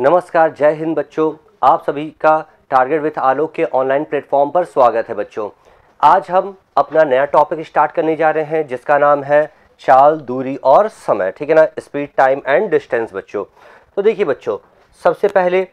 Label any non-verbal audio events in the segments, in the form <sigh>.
नमस्कार जय हिंद बच्चों आप सभी का टारगेट विथ आलोक के ऑनलाइन प्लेटफॉर्म पर स्वागत है बच्चों आज हम अपना नया टॉपिक स्टार्ट करने जा रहे हैं जिसका नाम है चाल दूरी और समय ठीक है ना स्पीड टाइम एंड डिस्टेंस बच्चों तो देखिए बच्चों सबसे पहले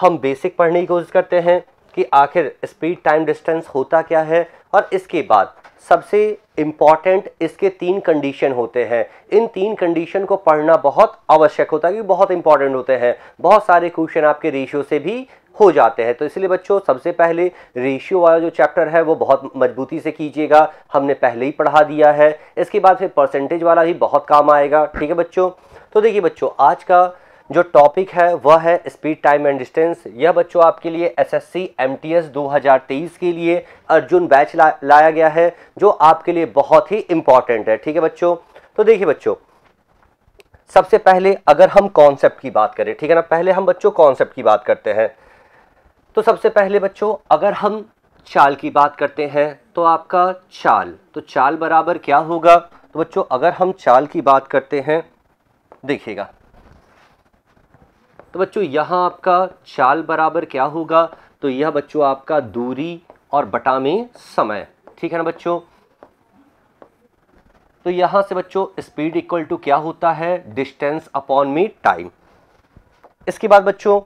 हम बेसिक पढ़ने की कोशिश करते हैं कि आखिर स्पीड टाइम डिस्टेंस होता क्या है और इसके बाद सबसे इम्पॉर्टेंट इसके तीन कंडीशन होते हैं इन तीन कंडीशन को पढ़ना बहुत आवश्यक होता है क्योंकि बहुत इंपॉर्टेंट होते हैं बहुत सारे क्वेश्चन आपके रेशियो से भी हो जाते हैं तो इसलिए बच्चों सबसे पहले रेशियो वाला जो चैप्टर है वो बहुत मजबूती से कीजिएगा हमने पहले ही पढ़ा दिया है इसके बाद फिर परसेंटेज वाला भी बहुत काम आएगा ठीक है बच्चों तो देखिए बच्चों आज का जो टॉपिक है वह है स्पीड टाइम एंड डिस्टेंस यह बच्चों आपके लिए एसएससी एमटीएस 2023 के लिए अर्जुन बैच ला, लाया गया है जो आपके लिए बहुत ही इंपॉर्टेंट है ठीक है बच्चों तो देखिए बच्चों सबसे पहले अगर हम कॉन्सेप्ट की बात करें ठीक है ना पहले हम बच्चों कॉन्सेप्ट की बात करते हैं तो सबसे पहले बच्चों अगर हम चाल की बात करते हैं तो आपका चाल तो चाल बराबर क्या होगा तो बच्चों अगर हम चाल की बात करते हैं देखिएगा तो बच्चों यहाँ आपका चाल बराबर क्या होगा तो यह बच्चों आपका दूरी और बटा में समय ठीक है ना बच्चों तो यहां से बच्चों स्पीड इक्वल टू क्या होता है डिस्टेंस अपॉन में टाइम इसके बाद बच्चों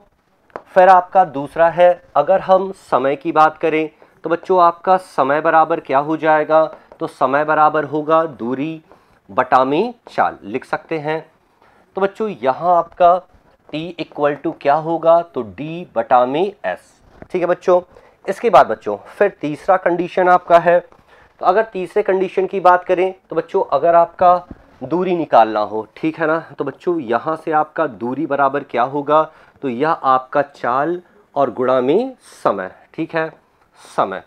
फिर आपका दूसरा है अगर हम समय की बात करें तो बच्चों आपका समय बराबर क्या हो जाएगा तो समय बराबर होगा दूरी बटा में चाल लिख सकते हैं तो बच्चों यहां आपका टी इक्वल टू क्या होगा तो डी बटा में एस ठीक है बच्चों इसके बाद बच्चों फिर तीसरा कंडीशन आपका है तो अगर तीसरे कंडीशन की बात करें तो बच्चों अगर आपका दूरी निकालना हो ठीक है ना तो बच्चों यहाँ से आपका दूरी बराबर क्या होगा तो यह आपका चाल और गुणा में समय ठीक है समय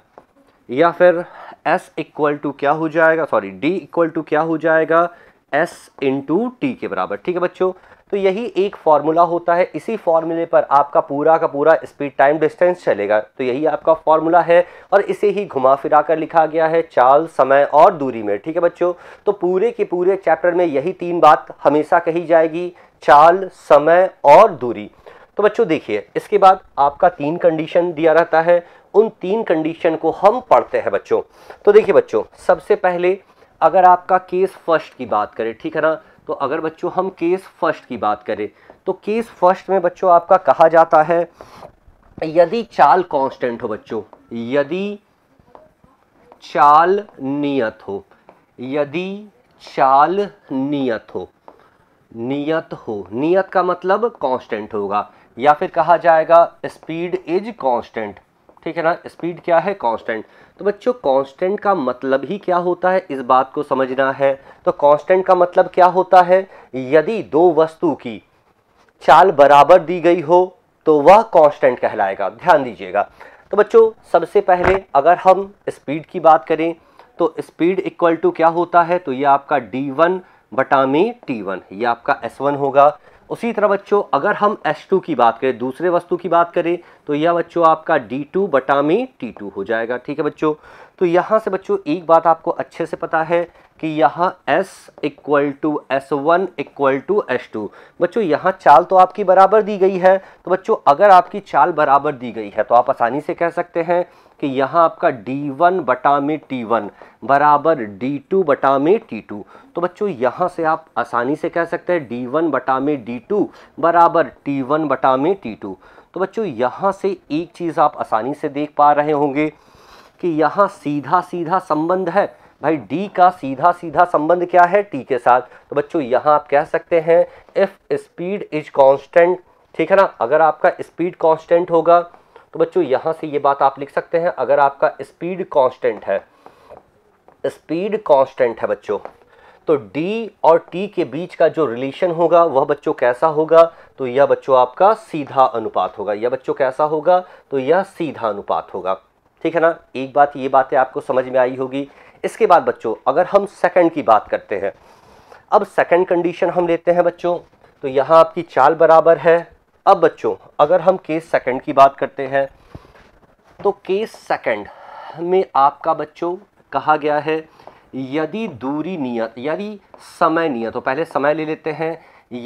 या फिर s इक्वल टू क्या हो जाएगा सॉरी d इक्वल टू क्या हो जाएगा s इंटू टी के बराबर ठीक है बच्चों तो यही एक फार्मूला होता है इसी फार्मूले पर आपका पूरा का पूरा स्पीड टाइम डिस्टेंस चलेगा तो यही आपका फार्मूला है और इसे ही घुमा फिरा कर लिखा गया है चाल समय और दूरी में ठीक है बच्चों तो पूरे के पूरे चैप्टर में यही तीन बात हमेशा कही जाएगी चाल समय और दूरी तो बच्चों देखिए इसके बाद आपका तीन कंडीशन दिया रहता है उन तीन कंडीशन को हम पढ़ते हैं बच्चों तो देखिए बच्चों सबसे पहले अगर आपका केस फर्स्ट की बात करें ठीक है ना तो अगर बच्चों हम केस फर्स्ट की बात करें तो केस फर्स्ट में बच्चों आपका कहा जाता है यदि चाल कांस्टेंट हो बच्चों यदि चाल नियत हो यदि चाल नियत हो नियत हो नियत का मतलब कांस्टेंट होगा या फिर कहा जाएगा स्पीड इज कांस्टेंट ठीक है ना स्पीड क्या है कांस्टेंट तो बच्चों कांस्टेंट का मतलब ही क्या होता है इस बात को समझना है तो कांस्टेंट का मतलब क्या होता है यदि दो वस्तु की चाल बराबर दी गई हो तो वह कांस्टेंट कहलाएगा ध्यान दीजिएगा तो बच्चों सबसे पहले अगर हम स्पीड की बात करें तो स्पीड इक्वल टू क्या होता है तो ये आपका डी वन बटामी टी वन ये आपका वन होगा उसी तरह बच्चों अगर हम टू की बात करें दूसरे वस्तु की बात करें तो यह बच्चों आपका डी टू बटा में टी हो जाएगा ठीक है बच्चों तो यहाँ से बच्चों एक बात आपको अच्छे से पता है कि यहाँ S equal to S one equal to S two बच्चों यहाँ चाल तो आपकी बराबर दी गई है तो बच्चों अगर आपकी चाल बराबर दी गई है तो आप आसानी से कह सकते हैं कि यहाँ आपका d1 बटा में वन बराबर d2 बटा में टू तो बच्चों यहाँ से आप आसानी से कह सकते हैं d1 बटा में टू बराबर t1 बटा में टू तो बच्चों यहाँ से एक चीज़ आप आसानी से देख पा रहे होंगे कि यहाँ सीधा सीधा संबंध है भाई डी का सीधा सीधा संबंध क्या है टी के साथ तो बच्चों यहाँ आप कह सकते हैं इफ़ स्पीड इज कॉन्स्टेंट ठीक है ना अगर आपका स्पीड कॉन्स्टेंट होगा तो बच्चों यहाँ से ये बात आप लिख सकते हैं अगर आपका स्पीड कांस्टेंट है स्पीड कांस्टेंट है बच्चों तो d और t के बीच का जो रिलेशन होगा वह बच्चों कैसा होगा तो यह बच्चों आपका सीधा अनुपात होगा यह बच्चों कैसा होगा तो यह सीधा अनुपात होगा ठीक है ना एक बात ये बातें आपको समझ में आई होगी इसके बाद बच्चों अगर हम सेकंड की बात करते हैं अब सेकंड कंडीशन हम लेते हैं बच्चों तो यहाँ आपकी चाल बराबर है अब बच्चों अगर हम केस सेकंड की बात करते हैं तो केस सेकंड में आपका बच्चों कहा गया है यदि दूरी नियत यदि समय नियत हो पहले समय ले लेते हैं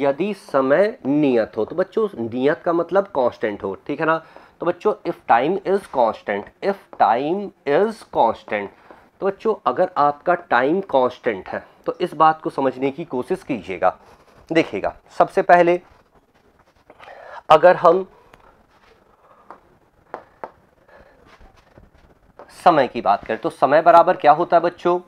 यदि समय नियत हो तो बच्चों नियत का मतलब कांस्टेंट हो ठीक है ना तो बच्चों if time is constant if time is constant तो बच्चों अगर आपका टाइम कांस्टेंट है तो इस बात को समझने की कोशिश कीजिएगा देखिएगा सबसे पहले अगर हम समय की बात करें तो समय बराबर क्या होता है बच्चों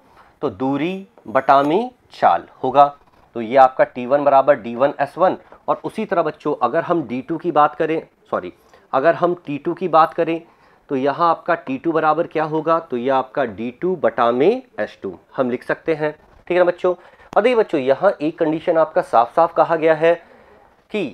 तो दूरी बटामी चाल होगा तो ये आपका टी वन बराबर डी वन एस वन और उसी तरह बच्चों अगर हम डी टू की बात करें सॉरी अगर हम टी टू की बात करें तो यहाँ आपका टी टू बराबर क्या होगा तो ये आपका डी टू बटामी एस टू हम लिख सकते हैं ठीक है ना बच्चों और देखिए बच्चों यहाँ एक कंडीशन आपका साफ साफ कहा गया है कि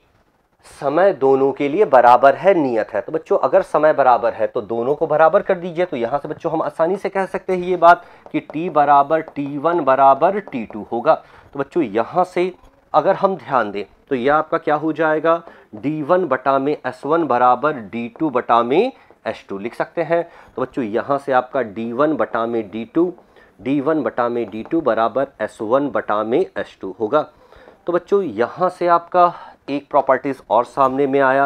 समय दोनों के लिए बराबर है नियत है तो बच्चों अगर समय बराबर है तो दोनों को बराबर कर दीजिए तो यहाँ से बच्चों हम आसानी से कह सकते हैं ये बात कि t बराबर t1 बराबर t2 होगा तो बच्चों यहाँ से अगर हम ध्यान दें तो यह आपका क्या हो जाएगा d1 वन बटा में एस वन बराबर डी टू बटा में एस टू लिख सकते हैं तो बच्चों यहाँ से आपका d1 वन बटा में d2 टू डी वन बटा में डी टू बराबर एस वन बटा में एस टू होगा तो बच्चों यहाँ से आपका एक प्रॉपर्टीज़ और सामने में आया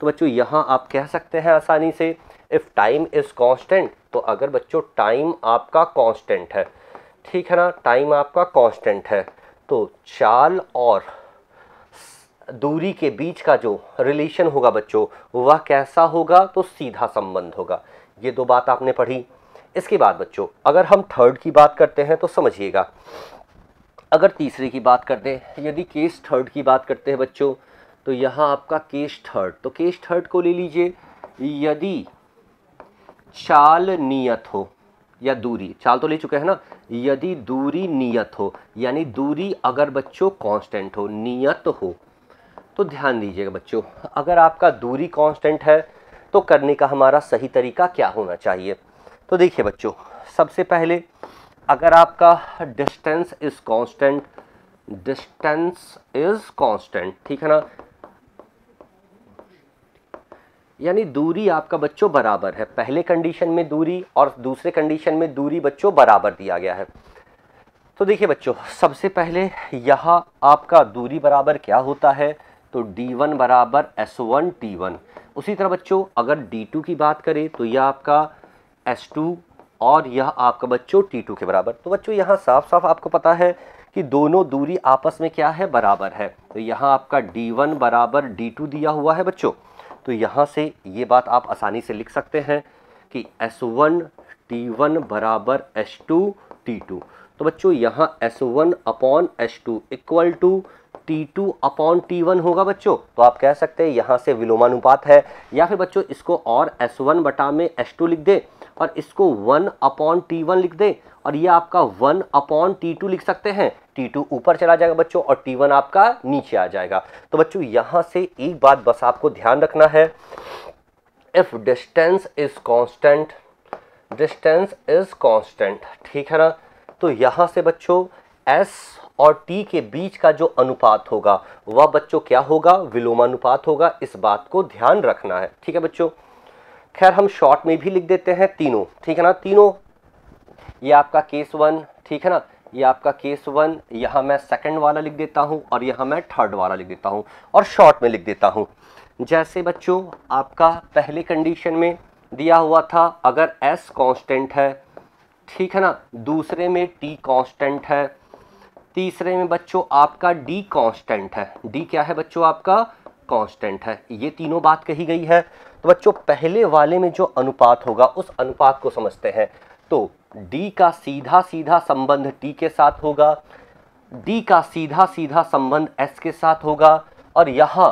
तो बच्चों यहाँ आप कह सकते हैं आसानी से इफ़ टाइम इज़ कॉन्स्टेंट तो अगर बच्चों टाइम आपका कॉन्स्टेंट है ठीक है ना टाइम आपका कॉन्स्टेंट है तो चाल और दूरी के बीच का जो रिलेशन होगा बच्चों वह कैसा होगा तो सीधा संबंध होगा ये दो बात आपने पढ़ी इसके बाद बच्चों अगर हम थर्ड की बात करते हैं तो समझिएगा अगर तीसरे की बात करते हैं यदि केस थर्ड की बात करते हैं बच्चों तो यहाँ आपका केस थर्ड तो केस थर्ड को ले लीजिए यदि चाल नियत हो या दूरी चाल तो ले चुके हैं ना यदि दूरी नियत हो यानी दूरी अगर बच्चों कांस्टेंट हो नियत हो तो ध्यान दीजिएगा बच्चों अगर आपका दूरी कांस्टेंट है तो करने का हमारा सही तरीका क्या होना चाहिए तो देखिए बच्चों सबसे पहले अगर आपका distance is constant distance is constant ठीक है ना यानी दूरी आपका बच्चों बराबर है पहले कंडीशन में दूरी और दूसरे कंडीशन में दूरी बच्चों बराबर दिया गया है तो देखिए बच्चों सबसे पहले यहाँ आपका दूरी बराबर क्या होता है तो d1 बराबर एस वन उसी तरह बच्चों अगर d2 की बात करें तो यह आपका s2 और यह आपका बच्चों टी टू के बराबर तो बच्चों यहाँ साफ साफ आपको पता है कि दोनों दूरी आपस में क्या है बराबर है तो यहाँ आपका डी वन बराबर डी टू दिया हुआ है बच्चों तो यहाँ से ये बात आप आसानी से लिख सकते हैं कि एस वन टी वन बराबर एस टू टी टू तो बच्चों यहाँ S one upon S two equal to T two upon T one होगा बच्चों तो आप कह सकते हैं यहाँ से विलोमानुपात है या फिर बच्चों इसको और एस वन बटा में एस टू लिख दे और इसको वन अपॉन टी वन लिख दें और ये आपका वन अपॉन टी टू लिख सकते हैं टी टू ऊपर चला जाएगा बच्चों और टी वन आपका नीचे आ जाएगा तो बच्चों यहाँ से एक बात बस आपको ध्यान रखना है if distance is constant distance is constant ठीक है ना तो यहाँ से बच्चों एस और टी के बीच का जो अनुपात होगा वह बच्चों क्या होगा विलोमानुपात होगा इस बात को ध्यान रखना है ठीक है बच्चों खैर हम शॉर्ट में भी लिख देते हैं तीनों ठीक है ना तीनों ये आपका केस वन ठीक है ना ये आपका केस वन यहाँ मैं सेकंड वाला लिख देता हूँ और यहाँ मैं थर्ड वाला लिख देता हूँ और शॉर्ट में लिख देता हूँ जैसे बच्चों आपका पहले कंडीशन में दिया हुआ था अगर एस कांस्टेंट है ठीक है ना दूसरे में टी कांस्टेंट है तीसरे में बच्चों आपका डी कांस्टेंट है डी क्या है बच्चों आपका कांस्टेंट है ये तीनों बात कही गई है तो बच्चों पहले वाले में जो अनुपात होगा उस अनुपात को समझते हैं तो डी का सीधा सीधा संबंध टी के साथ होगा डी का सीधा सीधा संबंध एस के साथ होगा और यहाँ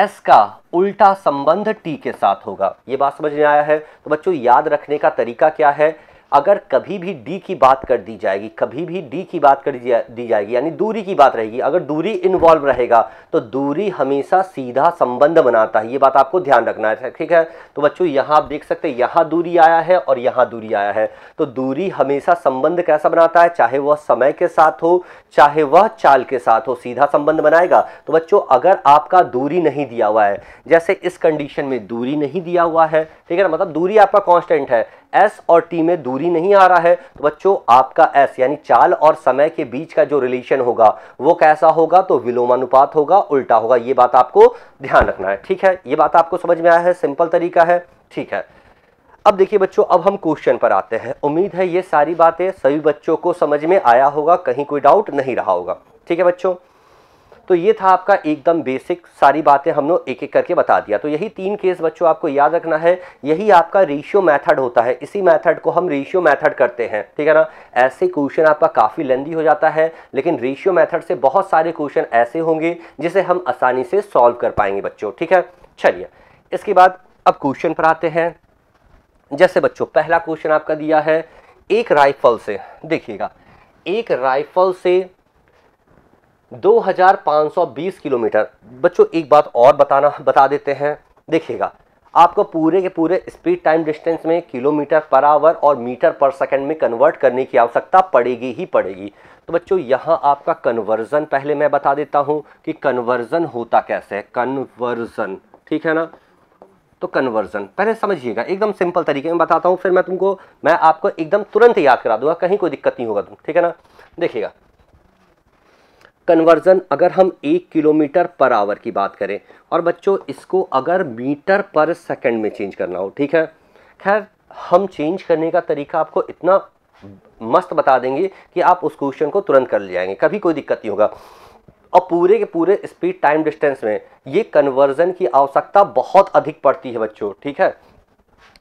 एस का उल्टा संबंध टी के साथ होगा ये बात समझ में आया है तो बच्चों याद रखने का तरीका क्या है अगर कभी भी डी की बात कर दी जाएगी कभी भी डी की बात कर दी जाएगी यानी दूरी की बात रहेगी अगर दूरी इन्वॉल्व रहेगा तो दूरी हमेशा सीधा संबंध बनाता है ये बात आपको ध्यान रखना है ठीक है तो बच्चों यहाँ आप देख सकते हैं यहाँ दूरी आया है और यहाँ दूरी आया है तो दूरी हमेशा संबंध कैसा बनाता है चाहे वह समय के साथ हो चाहे वह चाल के साथ हो सीधा संबंध बनाएगा तो बच्चों अगर आपका दूरी नहीं दिया हुआ है जैसे इस कंडीशन में दूरी नहीं दिया हुआ है ठीक है ना मतलब दूरी आपका कॉन्स्टेंट है एस और टी में दूरी नहीं आ रहा है तो बच्चों आपका एस यानी चाल और समय के बीच का जो रिलेशन होगा वो कैसा होगा तो विलोमानुपात होगा उल्टा होगा ये बात आपको ध्यान रखना है ठीक है ये बात आपको समझ में आया है सिंपल तरीका है ठीक है अब देखिए बच्चों अब हम क्वेश्चन पर आते हैं उम्मीद है ये सारी बातें सभी बच्चों को समझ में आया होगा कहीं कोई डाउट नहीं रहा होगा ठीक है बच्चों तो ये था आपका एकदम बेसिक सारी बातें हम लोग एक एक करके बता दिया तो यही तीन केस बच्चों आपको याद रखना है यही आपका रेशियो मैथड होता है इसी मैथड को हम रेशियो मैथड करते हैं ठीक है ना ऐसे क्वेश्चन आपका काफ़ी लेंदी हो जाता है लेकिन रेशियो मैथड से बहुत सारे क्वेश्चन ऐसे होंगे जिसे हम आसानी से सॉल्व कर पाएंगे बच्चों ठीक है चलिए इसके बाद अब क्वेश्चन पर आते हैं जैसे बच्चों पहला क्वेश्चन आपका दिया है एक राइफल से देखिएगा एक राइफल से 2520 किलोमीटर बच्चों एक बात और बताना बता देते हैं देखिएगा आपको पूरे के पूरे स्पीड टाइम डिस्टेंस में किलोमीटर पर आवर और मीटर पर सेकंड में कन्वर्ट करने की आवश्यकता पड़ेगी ही पड़ेगी तो बच्चों यहाँ आपका कन्वर्जन पहले मैं बता देता हूँ कि कन्वर्जन होता कैसे है कन्वर्जन ठीक है ना तो कन्वर्जन पहले समझिएगा एकदम सिंपल तरीके में बताता हूँ फिर मैं तुमको मैं आपको एकदम तुरंत याद करा दूंगा कहीं कोई दिक्कत नहीं होगा तुम ठीक है ना देखिएगा कन्वर्जन अगर हम एक किलोमीटर पर आवर की बात करें और बच्चों इसको अगर मीटर पर सेकंड में चेंज करना हो ठीक है खैर हम चेंज करने का तरीका आपको इतना मस्त बता देंगे कि आप उस क्वेश्चन को तुरंत कर ले जाएंगे कभी कोई दिक्कत नहीं होगा और पूरे के पूरे स्पीड टाइम डिस्टेंस में ये कन्वर्जन की आवश्यकता बहुत अधिक पड़ती है बच्चों ठीक है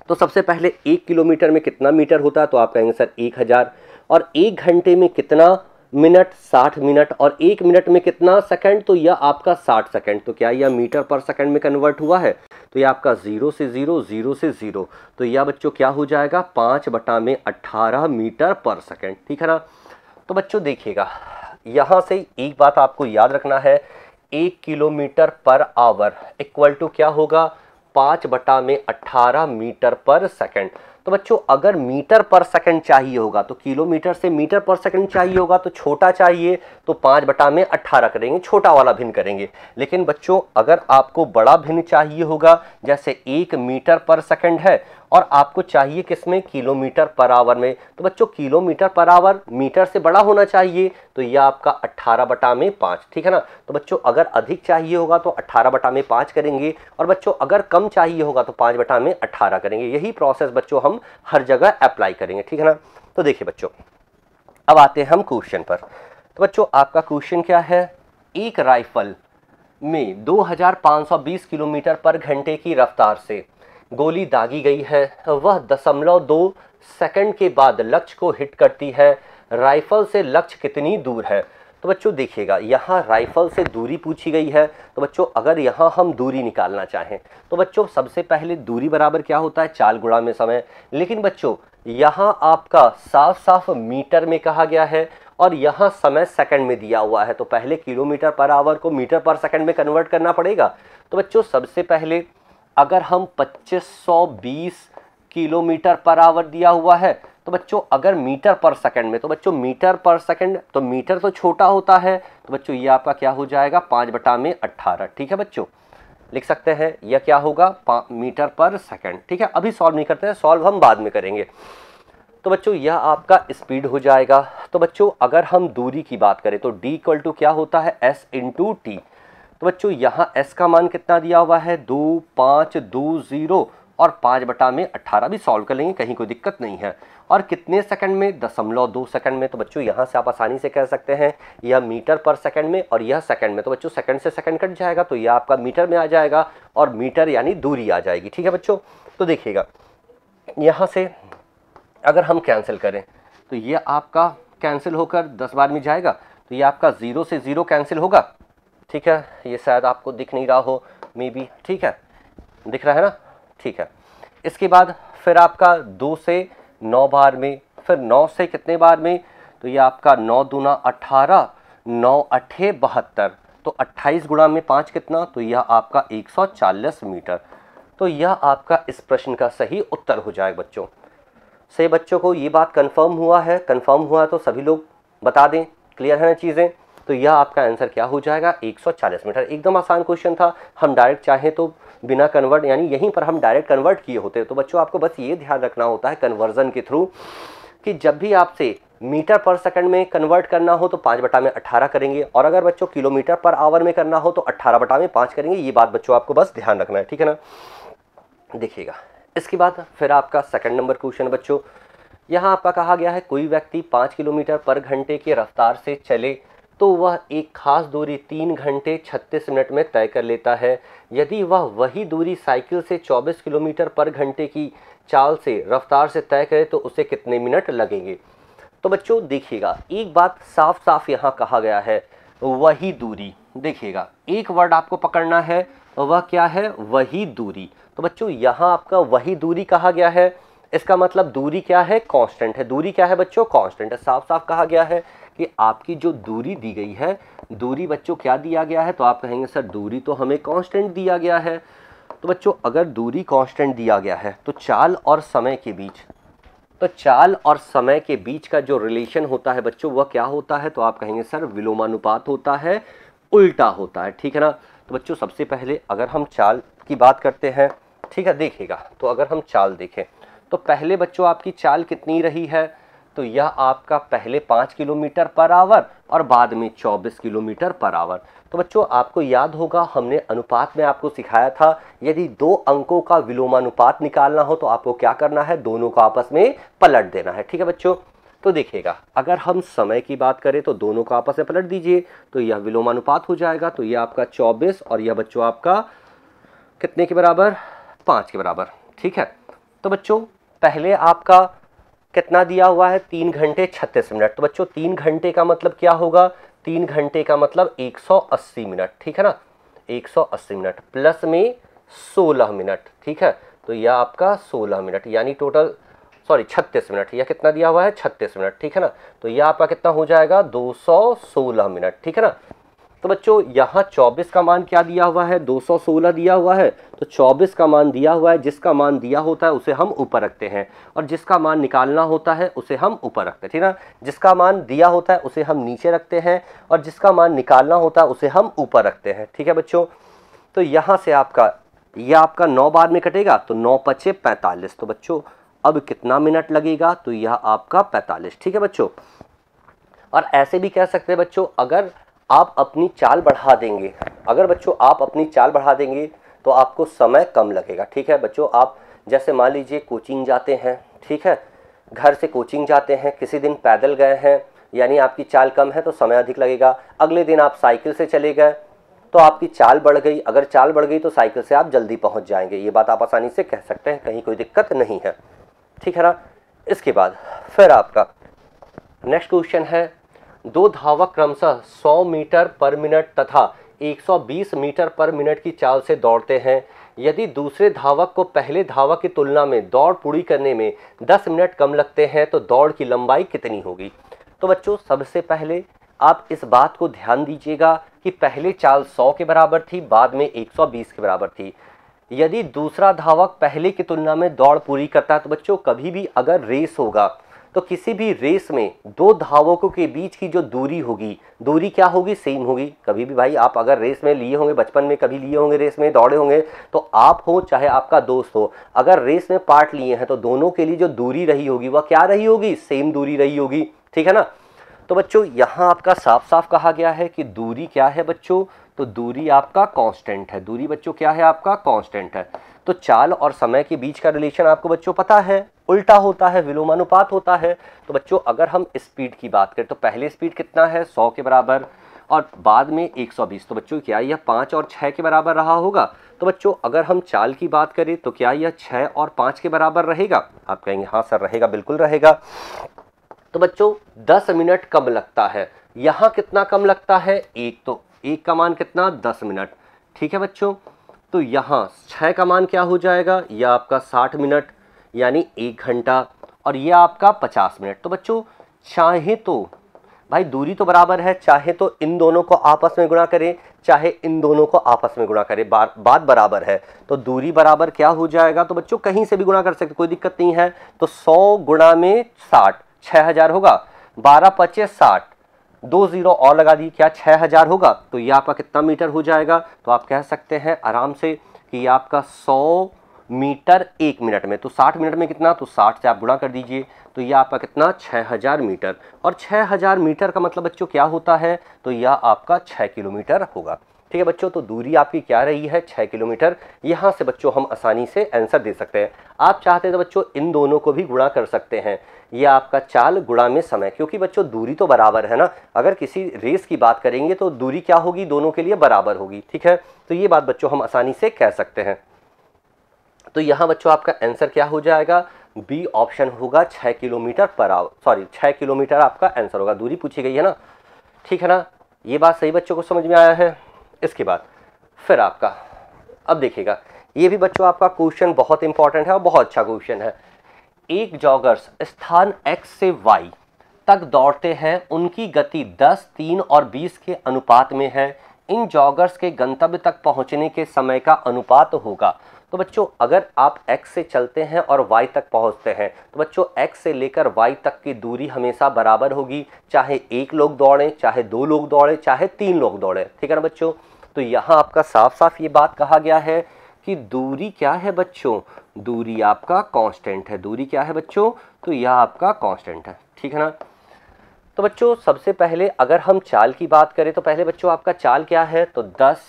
तो सबसे पहले एक किलोमीटर में कितना मीटर होता है तो आप कहेंगे सर एक हज़ार और एक घंटे में कितना मिनट 60 मिनट और एक मिनट में कितना सेकंड तो यह आपका 60 सेकंड तो क्या यह मीटर पर सेकंड में कन्वर्ट हुआ है तो यह आपका ज़ीरो से ज़ीरो ज़ीरो से ज़ीरो तो यह बच्चों क्या हो जाएगा पाँच बटा में अट्ठारह मीटर पर सेकंड ठीक है ना तो बच्चों देखिएगा यहाँ से एक बात आपको याद रखना है एक kilometre per our equal to क्या होगा पाँच बटा में अट्ठारह मीटर पर सेकेंड तो बच्चों अगर मीटर पर सेकंड चाहिए होगा तो किलोमीटर से मीटर पर सेकंड चाहिए होगा तो छोटा चाहिए तो पाँच बटा में अट्ठारह करेंगे छोटा वाला भिन्न करेंगे लेकिन बच्चों अगर आपको बड़ा भिन्न चाहिए होगा जैसे एक मीटर पर सेकंड है और आपको चाहिए किसमें किलोमीटर पर आवर में तो बच्चों किलोमीटर पर आवर मीटर से बड़ा होना चाहिए तो यह आपका 18 बटा में पाँच ठीक है ना तो बच्चों अगर अधिक चाहिए होगा तो 18 बटा में पाँच करेंगे और बच्चों अगर कम चाहिए होगा तो पाँच बटा में अट्ठारह करेंगे यही प्रोसेस बच्चों हम हर जगह अप्लाई करेंगे ठीक है ना तो देखिए बच्चों अब आते हैं हम क्वेश्चन पर तो बच्चों आपका क्वेश्चन क्या है एक राइफल में 2520 किलोमीटर पर घंटे की रफ्तार से गोली दागी गई है वह दशमलव दो सेकेंड के बाद लक्ष्य को हिट करती है राइफल से लक्ष्य कितनी दूर है तो बच्चों देखिएगा यहाँ राइफल से दूरी पूछी गई है तो बच्चों अगर यहाँ हम दूरी निकालना चाहें तो बच्चों सबसे पहले दूरी बराबर क्या होता है चाल गुणा में समय लेकिन बच्चों यहाँ आपका साफ साफ मीटर में कहा गया है और यहाँ समय सेकंड में दिया हुआ है तो पहले किलोमीटर पर आवर को मीटर पर सेकंड में कन्वर्ट करना पड़ेगा तो बच्चों सबसे पहले अगर हम 2520 किलोमीटर पर आवर दिया हुआ है तो बच्चों अगर मीटर पर सेकंड में तो बच्चों मीटर पर सेकंड तो मीटर तो छोटा होता है तो बच्चों ये आपका क्या हो जाएगा पाँच बटा में अट्ठारह ठीक है बच्चों लिख सकते हैं यह क्या होगा मीटर पर सेकंड ठीक है अभी सॉल्व नहीं करते हैं सॉल्व हम बाद में करेंगे तो बच्चों यह आपका स्पीड हो जाएगा तो बच्चों अगर हम दूरी की बात करें तो डी इक्वल टू क्या होता है एस इंटू टी तो बच्चों यहाँ एस का मान कितना दिया हुआ है दो पाँच दो ज़ीरो और पाँच बटा में अट्ठारह भी सॉल्व कर लेंगे कहीं कोई दिक्कत नहीं है और कितने सेकंड में दशमलव दो सेकंड में तो बच्चों यहाँ से आप आसानी से कह सकते हैं यह मीटर पर सेकंड में और यह सेकंड में तो बच्चों सेकंड से सेकंड कट जाएगा तो यह आपका मीटर में आ जाएगा और मीटर यानी दूरी आ जाएगी ठीक है बच्चों तो देखिएगा यहाँ से अगर हम कैंसिल करें तो यह आपका कैंसिल होकर दस बार में जाएगा तो ये आपका ज़ीरो से ज़ीरो कैंसिल होगा ठीक है ये शायद आपको दिख नहीं रहा हो मे बी ठीक है दिख रहा है ना ठीक है इसके बाद फिर आपका दो से नौ बार में फिर नौ से कितने बार में तो ये आपका नौ दूना अट्ठारह नौ अठे बहत्तर तो अट्ठाईस गुणा में पाँच कितना तो यह आपका एक सौ चालीस मीटर तो यह आपका इस प्रश्न का सही उत्तर हो जाएगा बच्चों से बच्चों को ये बात कन्फर्म हुआ है कन्फर्म हुआ तो सभी लोग बता दें क्लियर है ना चीज़ें तो यह आपका आंसर क्या हो जाएगा 140 मीटर एकदम आसान क्वेश्चन था हम डायरेक्ट चाहें तो बिना कन्वर्ट यानी यहीं पर हम डायरेक्ट कन्वर्ट किए होते तो बच्चों आपको बस ये ध्यान रखना होता है कन्वर्जन के थ्रू कि जब भी आपसे मीटर पर सेकंड में कन्वर्ट करना हो तो पाँच बटा में अट्ठारह करेंगे और अगर बच्चों किलोमीटर पर आवर में करना हो तो अट्ठारह बटा में पाँच करेंगे ये बात बच्चों आपको बस ध्यान रखना है ठीक है ना देखिएगा इसके बाद फिर आपका सेकंड नंबर क्वेश्चन बच्चों यहाँ आपका कहा गया है कोई व्यक्ति पाँच किलोमीटर पर घंटे की रफ्तार से चले तो वह एक खास दूरी तीन घंटे 36 मिनट में तय कर लेता है यदि वह वही दूरी साइकिल से 24 किलोमीटर पर घंटे की चाल से रफ्तार से तय करे तो उसे कितने मिनट लगेंगे तो बच्चों देखिएगा एक बात साफ साफ यहाँ कहा गया है वही दूरी देखिएगा एक वर्ड आपको पकड़ना है वह क्या है वही दूरी तो बच्चों यहाँ आपका वही दूरी कहा गया है इसका मतलब दूरी क्या है कांस्टेंट है दूरी क्या है बच्चों कांस्टेंट है साफ साफ कहा गया है कि आपकी जो दूरी दी गई है दूरी बच्चों क्या दिया गया है तो आप कहेंगे सर दूरी तो हमें कांस्टेंट दिया गया है तो बच्चों अगर दूरी कांस्टेंट दिया गया है तो चाल और समय के बीच तो चाल और समय के बीच का जो रिलेशन होता है बच्चों वह क्या होता है तो आप कहेंगे सर विलोमानुपात होता है उल्टा होता है ठीक है ना तो बच्चों सबसे पहले अगर हम चाल की बात करते हैं ठीक है देखेगा तो अगर हम चाल देखें तो पहले बच्चों आपकी चाल कितनी रही है तो यह आपका पहले पाँच किलोमीटर पर आवर और बाद में चौबीस किलोमीटर पर आवर तो बच्चों आपको याद होगा हमने अनुपात में आपको सिखाया था यदि दो अंकों का विलोमानुपात निकालना हो तो आपको क्या करना है दोनों को आपस में पलट देना है ठीक है बच्चों तो देखिएगा अगर हम समय की बात करें तो दोनों को आपस में पलट दीजिए तो यह विलोमानुपात हो जाएगा तो यह आपका चौबीस और यह बच्चों आपका कितने के बराबर पाँच के बराबर ठीक है तो बच्चों पहले आपका कितना दिया हुआ है तीन घंटे छत्तीस मिनट तो बच्चों तीन घंटे का मतलब क्या होगा तीन घंटे का मतलब 180 मिनट ठीक है ना 180 मिनट प्लस में 16 मिनट ठीक है तो यह आपका 16 मिनट यानी टोटल सॉरी 36 मिनट यह कितना दिया हुआ है 36 मिनट ठीक है ना तो यह आपका कितना हो जाएगा 216 मिनट ठीक है ना तो बच्चों यहाँ 24 का मान क्या दिया हुआ है 216 दिया हुआ है तो 24 का मान दिया हुआ है जिसका मान दिया होता है उसे हम ऊपर रखते हैं और जिसका मान निकालना होता है उसे हम ऊपर रखते हैं ठीक ना जिसका मान दिया होता है उसे हम नीचे रखते हैं और जिसका मान निकालना होता है उसे हम ऊपर रखते हैं ठीक है बच्चों तो यहाँ से आपका यह आपका नौ बार में कटेगा तो नौ पचे पैंतालीस तो बच्चों अब कितना मिनट लगेगा तो यह आपका पैंतालीस ठीक है बच्चों और ऐसे भी कह सकते हैं बच्चों अगर आप अपनी चाल बढ़ा देंगे अगर बच्चों आप अपनी चाल बढ़ा देंगे तो आपको समय कम लगेगा ठीक है बच्चों आप जैसे मान लीजिए कोचिंग जाते हैं ठीक है घर से कोचिंग जाते हैं किसी दिन पैदल गए हैं यानी आपकी चाल कम है तो समय अधिक लगेगा अगले दिन आप साइकिल से चले गए तो आपकी चाल बढ़ गई अगर चाल बढ़ गई तो साइकिल से आप जल्दी पहुंच जाएंगे ये बात आप आसानी से कह सकते हैं कहीं कोई दिक्कत नहीं है ठीक है ना इसके बाद फिर आपका नेक्स्ट क्वेश्चन है दो धावक क्रमशः 100 मीटर पर मिनट तथा 120 मीटर पर मिनट की चाल से दौड़ते हैं यदि दूसरे धावक को पहले धावक की तुलना में दौड़ पूरी करने में 10 मिनट कम लगते हैं तो दौड़ की लंबाई कितनी होगी तो बच्चों सबसे पहले आप इस बात को ध्यान दीजिएगा कि पहले चाल 100 के बराबर थी बाद में 120 के बराबर थी यदि दूसरा धावक पहले की तुलना में दौड़ पूरी करता है तो बच्चों कभी भी अगर रेस होगा तो किसी भी रेस में दो धावकों के बीच की जो दूरी होगी दूरी क्या होगी सेम होगी कभी भी भाई आप अगर रेस में लिए होंगे बचपन में कभी लिए होंगे रेस में दौड़े होंगे तो आप हो चाहे आपका दोस्त हो अगर रेस में पार्ट लिए हैं तो दोनों के लिए जो दूरी रही होगी वह क्या रही होगी सेम दूरी रही होगी ठीक है ना तो बच्चों यहाँ आपका साफ साफ कहा गया है कि दूरी क्या है बच्चों तो दूरी आपका कांस्टेंट है दूरी बच्चों क्या है आपका कांस्टेंट है तो चाल और समय के बीच का रिलेशन आपको बच्चों पता है उल्टा होता है विलोमानुपात होता है तो बच्चों अगर हम स्पीड की बात करें तो पहले स्पीड कितना है सौ के बराबर और बाद में 120 तो बच्चों क्या यह पाँच और छः के बराबर रहा होगा तो बच्चों अगर हम चाल की बात करें तो क्या यह छः और पाँच के बराबर रहेगा आप कहेंगे हाँ सर रहेगा बिल्कुल रहेगा तो बच्चों दस मिनट कम लगता है यहाँ कितना कम लगता है एक तो एक का मान कितना दस मिनट ठीक है बच्चों तो यहाँ छः का मान क्या हो जाएगा यह आपका साठ मिनट यानी एक घंटा और यह आपका पचास मिनट तो बच्चों चाहे तो भाई दूरी तो बराबर है चाहे तो इन दोनों को आपस में गुणा करें चाहे इन दोनों को आपस में गुणा करें बात बात बराबर है तो दूरी बराबर क्या हो जाएगा तो बच्चों कहीं से भी गुणा कर सकते कोई दिक्कत नहीं है तो सौ गुणा में साठ छः हज़ार होगा बारह पच्चीस साठ दो ज़ीरो और लगा दी क्या छः हज़ार होगा तो ये आपका कितना मीटर हो जाएगा तो आप कह सकते हैं आराम से कि आपका सौ मीटर एक मिनट में तो साठ मिनट में कितना तो साठ से आप गुणा कर दीजिए तो यह आपका कितना छः हज़ार मीटर और छः हज़ार मीटर का मतलब बच्चों क्या होता है तो यह आपका छः किलोमीटर होगा ठीक है बच्चों तो दूरी आपकी क्या रही है छः किलोमीटर यहाँ से बच्चों हम आसानी से आंसर दे सकते हैं आप चाहते हैं तो बच्चों इन दोनों को भी गुणा कर सकते हैं ये आपका चाल गुणा में समय क्योंकि बच्चों दूरी तो बराबर है ना अगर किसी रेस की बात करेंगे तो दूरी क्या होगी दोनों के लिए बराबर होगी ठीक है तो ये बात बच्चों हम आसानी से कह सकते हैं तो यहाँ बच्चों आपका आंसर क्या हो जाएगा बी ऑप्शन होगा छः किलोमीटर पर आवर सॉरी छः किलोमीटर आपका आंसर होगा दूरी पूछी गई है ना ठीक है ना ये बात सही बच्चों को समझ में आया है इसके बाद फिर आपका अब देखिएगा ये भी बच्चों आपका क्वेश्चन बहुत इंपॉर्टेंट है और बहुत अच्छा क्वेश्चन है एक जॉगर्स स्थान एक्स से वाई तक दौड़ते हैं उनकी गति 10, 3 और 20 के अनुपात में है इन जॉगर्स के गंतव्य तक पहुंचने के समय का अनुपात होगा तो बच्चों अगर आप x से चलते हैं और y तक पहुंचते हैं तो बच्चों x से लेकर y तक की दूरी हमेशा बराबर होगी चाहे एक लोग दौड़ें चाहे दो लोग दौड़ें चाहे तीन लोग दौड़ें ठीक है ना बच्चों तो यहाँ आपका साफ साफ ये बात कहा गया है कि दूरी क्या है बच्चों दूरी आपका कांस्टेंट है दूरी क्या है बच्चों तो यह आपका कांस्टेंट है ठीक है ना तो बच्चों सबसे पहले अगर हम चाल की बात करें तो पहले बच्चों आपका चाल क्या है तो दस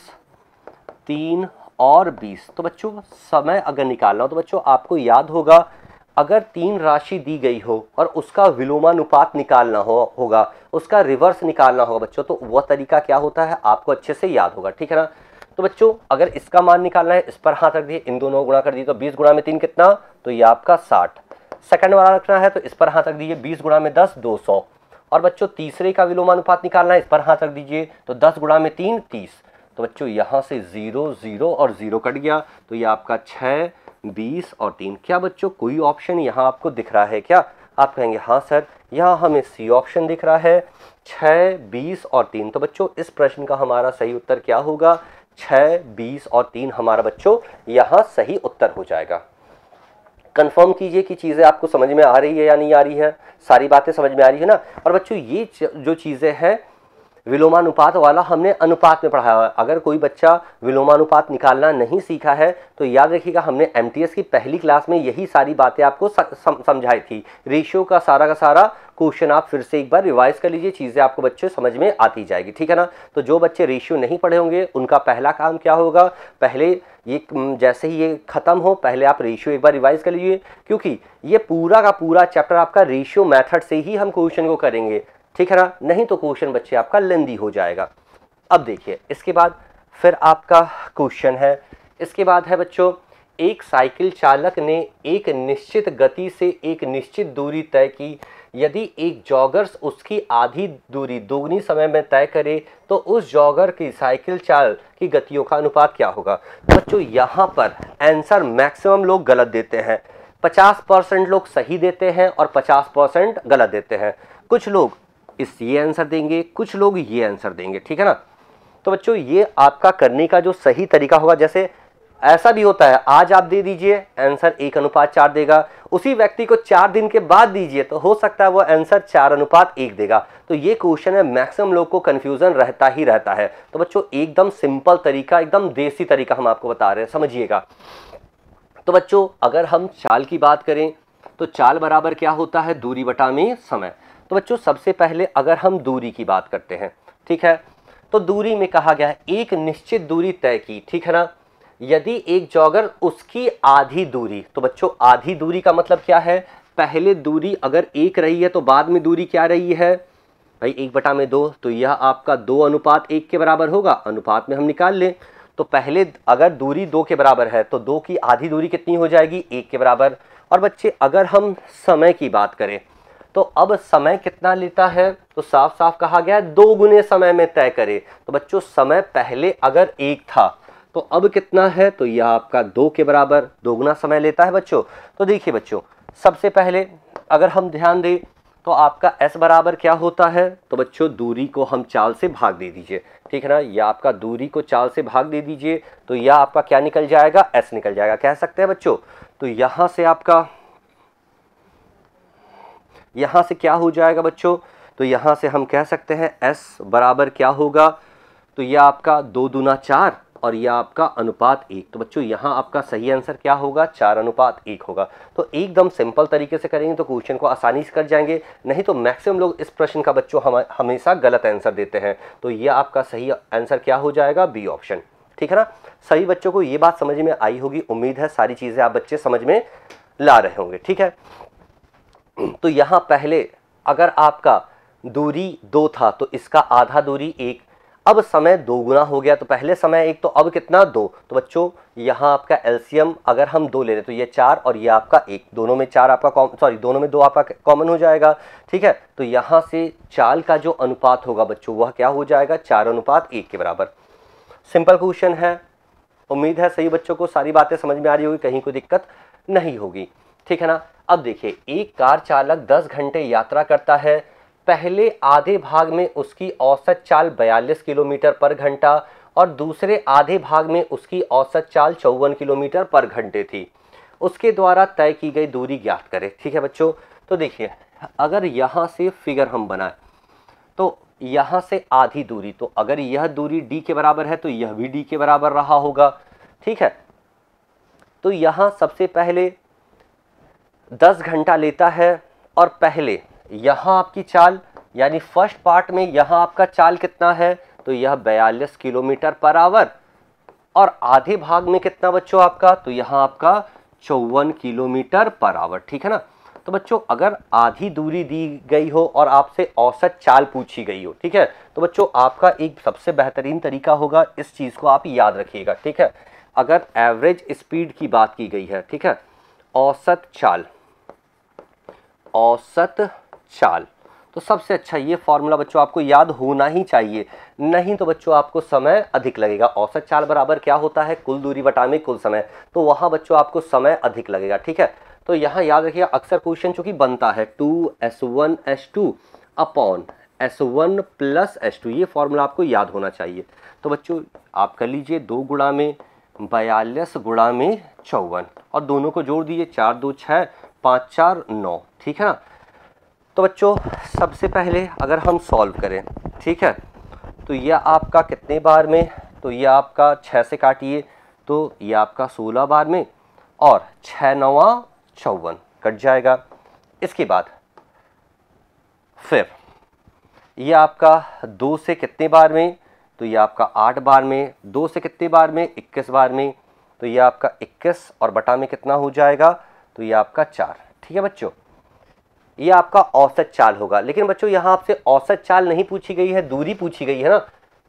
तीन और बीस तो बच्चों समय अगर निकालना हो तो बच्चों आपको याद होगा अगर तीन राशि दी गई हो और उसका विलोमानुपात निकालना हो होगा उसका रिवर्स निकालना होगा बच्चों तो वह तरीका क्या होता है आपको अच्छे से याद होगा ठीक है ना तो बच्चों अगर इसका मान निकालना है इस पर हाथ रख दिए इन दोनों गुणा कर दिए तो बीस गुणा में तीन कितना तो ये आपका साठ सेकंड वाला रखना है तो इस पर हाथ रख दीजिए बीस गुणा में दस दो सौ और बच्चों तीसरे का विलोमानुपात निकालना है इस पर हाथ रख दीजिए तो दस गुणा में तीन तीस तो बच्चों यहाँ से ज़ीरो ज़ीरो और ज़ीरो कट गया तो ये आपका छः बीस और तीन क्या बच्चों कोई ऑप्शन यहाँ आपको दिख रहा है क्या आप कहेंगे हाँ सर यहाँ हमें सी ऑप्शन दिख रहा है छः बीस और तीन तो बच्चों इस प्रश्न का हमारा सही उत्तर क्या होगा छः बीस और तीन हमारा बच्चों यहाँ सही उत्तर हो जाएगा कंफर्म कीजिए कि चीज़ें आपको समझ में आ रही है या नहीं आ रही है सारी बातें समझ में आ रही है ना और बच्चों ये जो चीज़ें हैं विलोमानुपात वाला हमने अनुपात में पढ़ाया हुआ अगर कोई बच्चा विलोमानुपात निकालना नहीं सीखा है तो याद रखिएगा हमने एम की पहली क्लास में यही सारी बातें आपको समझाई थी रेशियो का सारा का सारा क्वेश्चन आप फिर से एक बार रिवाइज कर लीजिए चीज़ें आपको बच्चे समझ में आती जाएगी ठीक है ना तो जो बच्चे रेशियो नहीं पढ़े होंगे उनका पहला काम क्या होगा पहले ये जैसे ही ये ख़त्म हो पहले आप रेशियो एक बार रिवाइज कर लीजिए क्योंकि ये पूरा का पूरा चैप्टर आपका रेशियो मेथड से ही हम क्वेश्चन को करेंगे ठीक है ना नहीं तो क्वेश्चन बच्चे आपका लेंदी हो जाएगा अब देखिए इसके बाद फिर आपका क्वेश्चन है इसके बाद है बच्चों एक साइकिल चालक ने एक निश्चित गति से एक निश्चित दूरी तय की यदि एक जॉगर्स उसकी आधी दूरी दोगुनी समय में तय करे तो उस जॉगर की साइकिल चाल की गतियों का अनुपात क्या होगा बच्चों यहाँ पर आंसर मैक्सिमम लोग गलत देते हैं 50 परसेंट लोग सही देते हैं और 50 परसेंट गलत देते हैं कुछ लोग इस ये आंसर देंगे कुछ लोग ये आंसर देंगे ठीक है ना तो बच्चों ये आपका करने का जो सही तरीका होगा जैसे ऐसा भी होता है आज आप दे दीजिए आंसर एक अनुपात चार देगा उसी व्यक्ति को चार दिन के बाद दीजिए तो हो सकता है वो आंसर चार अनुपात एक देगा तो ये क्वेश्चन है मैक्सिमम लोग को कंफ्यूजन रहता ही रहता है तो बच्चों एकदम सिंपल तरीका एकदम देसी तरीका हम आपको बता रहे हैं समझिएगा तो बच्चों अगर हम चाल की बात करें तो चाल बराबर क्या होता है दूरी बटा में समय तो बच्चों सबसे पहले अगर हम दूरी की बात करते हैं ठीक है तो दूरी में कहा गया है एक निश्चित दूरी तय की ठीक है ना यदि एक जॉगर उसकी आधी दूरी तो बच्चों आधी दूरी का मतलब क्या है पहले दूरी अगर एक रही है तो बाद में दूरी क्या रही है भाई एक बटा में दो तो यह आपका दो अनुपात एक के बराबर होगा अनुपात में हम निकाल लें तो पहले अगर दूरी दो के बराबर है तो दो की आधी दूरी कितनी हो जाएगी एक के बराबर और बच्चे अगर हम समय की बात करें तो अब समय कितना लेता है तो साफ साफ कहा गया है दो गुने समय में तय करें तो बच्चों समय पहले अगर एक था तो अब कितना है तो यह आपका दो के बराबर दोगुना समय लेता है बच्चों तो देखिए बच्चों सबसे पहले अगर हम ध्यान दें तो आपका एस बराबर क्या होता है तो बच्चों दूरी को हम चाल से भाग दे दीजिए ठीक है ना या आपका दूरी को चाल से भाग दे दीजिए तो यह आपका क्या निकल जाएगा एस निकल जाएगा कह सकते हैं बच्चों तो यहाँ से आपका यहाँ से क्या हो जाएगा बच्चों तो यहाँ से हम कह सकते हैं एस बराबर क्या होगा तो यह आपका दो दुना चार और यह आपका अनुपात एक तो बच्चों यहाँ आपका सही आंसर क्या होगा चार अनुपात एक होगा तो एकदम सिंपल तरीके से करेंगे तो क्वेश्चन को आसानी से कर जाएंगे नहीं तो मैक्सिमम लोग इस प्रश्न का बच्चों हम हमेशा गलत आंसर देते हैं तो यह आपका सही आंसर क्या हो जाएगा बी ऑप्शन ठीक है ना सभी बच्चों को ये बात समझ में आई होगी उम्मीद है सारी चीज़ें आप बच्चे समझ में ला रहे होंगे ठीक है तो यहाँ पहले अगर आपका दूरी दो था तो इसका आधा दूरी एक अब समय दो गुना हो गया तो पहले समय एक तो अब कितना दो तो बच्चों यहाँ आपका एलसीएम अगर हम दो ले रहे तो ये चार और ये आपका एक दोनों में चार आपका कॉमन सॉरी दोनों में दो आपका कॉमन हो जाएगा ठीक है तो यहाँ से चाल का जो अनुपात होगा बच्चों वह क्या हो जाएगा चार अनुपात एक के बराबर सिंपल क्वेश्चन है उम्मीद है सही बच्चों को सारी बातें समझ में आ रही होगी कहीं कोई दिक्कत नहीं होगी ठीक है ना अब देखिए एक कार चालक 10 घंटे यात्रा करता है पहले आधे भाग में उसकी औसत चाल 42 किलोमीटर पर घंटा और दूसरे आधे भाग में उसकी औसत चाल चौवन किलोमीटर पर घंटे थी उसके द्वारा तय की गई दूरी ज्ञात करें ठीक है बच्चों तो देखिए अगर यहाँ से फिगर हम बनाए तो यहाँ से आधी दूरी तो अगर यह दूरी डी के बराबर है तो यह भी डी के बराबर रहा होगा ठीक है तो यहाँ सबसे पहले दस घंटा लेता है और पहले यहाँ आपकी चाल यानी फर्स्ट पार्ट में यहाँ आपका चाल कितना है तो यह बयालीस किलोमीटर पर आवर और आधे भाग में कितना बच्चों आपका तो यहाँ आपका चौवन किलोमीटर पर आवर ठीक है ना तो बच्चों अगर आधी दूरी दी गई हो और आपसे औसत चाल पूछी गई हो ठीक है तो बच्चों आपका एक सबसे बेहतरीन तरीका होगा इस चीज़ को आप याद रखिएगा ठीक है अगर एवरेज स्पीड की बात की गई है ठीक है औसत चाल औसत चाल तो सबसे अच्छा ये फॉर्मूला बच्चों आपको याद होना ही चाहिए नहीं तो बच्चों आपको समय अधिक लगेगा औसत चाल बराबर क्या होता है कुल दूरी बटा में कुल समय तो वहाँ बच्चों आपको समय अधिक लगेगा ठीक है तो यहाँ याद रखिएगा अक्सर क्वेश्चन चूंकि बनता है two S one S two upon S one plus S two ये फॉर्मूला आपको याद होना चाहिए तो बच्चों आप कर लीजिए दो गुणा में बयालीस गुणा में चौवन और दोनों को जोड़ दीजिए चार दो छः पाँच चार नौ ठीक है ना तो बच्चों सबसे पहले अगर हम सॉल्व करें ठीक है तो यह आपका कितने बार में तो यह आपका छः से काटिए तो ये आपका सोलह बार में और छः नवा चौवन कट जाएगा इसके बाद फिर ये आपका दो से कितने बार में तो ये आपका आठ बार में दो से कितने बार में इक्कीस बार में तो ये आपका इक्कीस और बटा में कितना हो जाएगा तो ये आपका चार ठीक है बच्चों ये आपका औसत चाल होगा लेकिन बच्चों यहाँ आपसे औसत चाल नहीं पूछी गई है दूरी पूछी गई है ना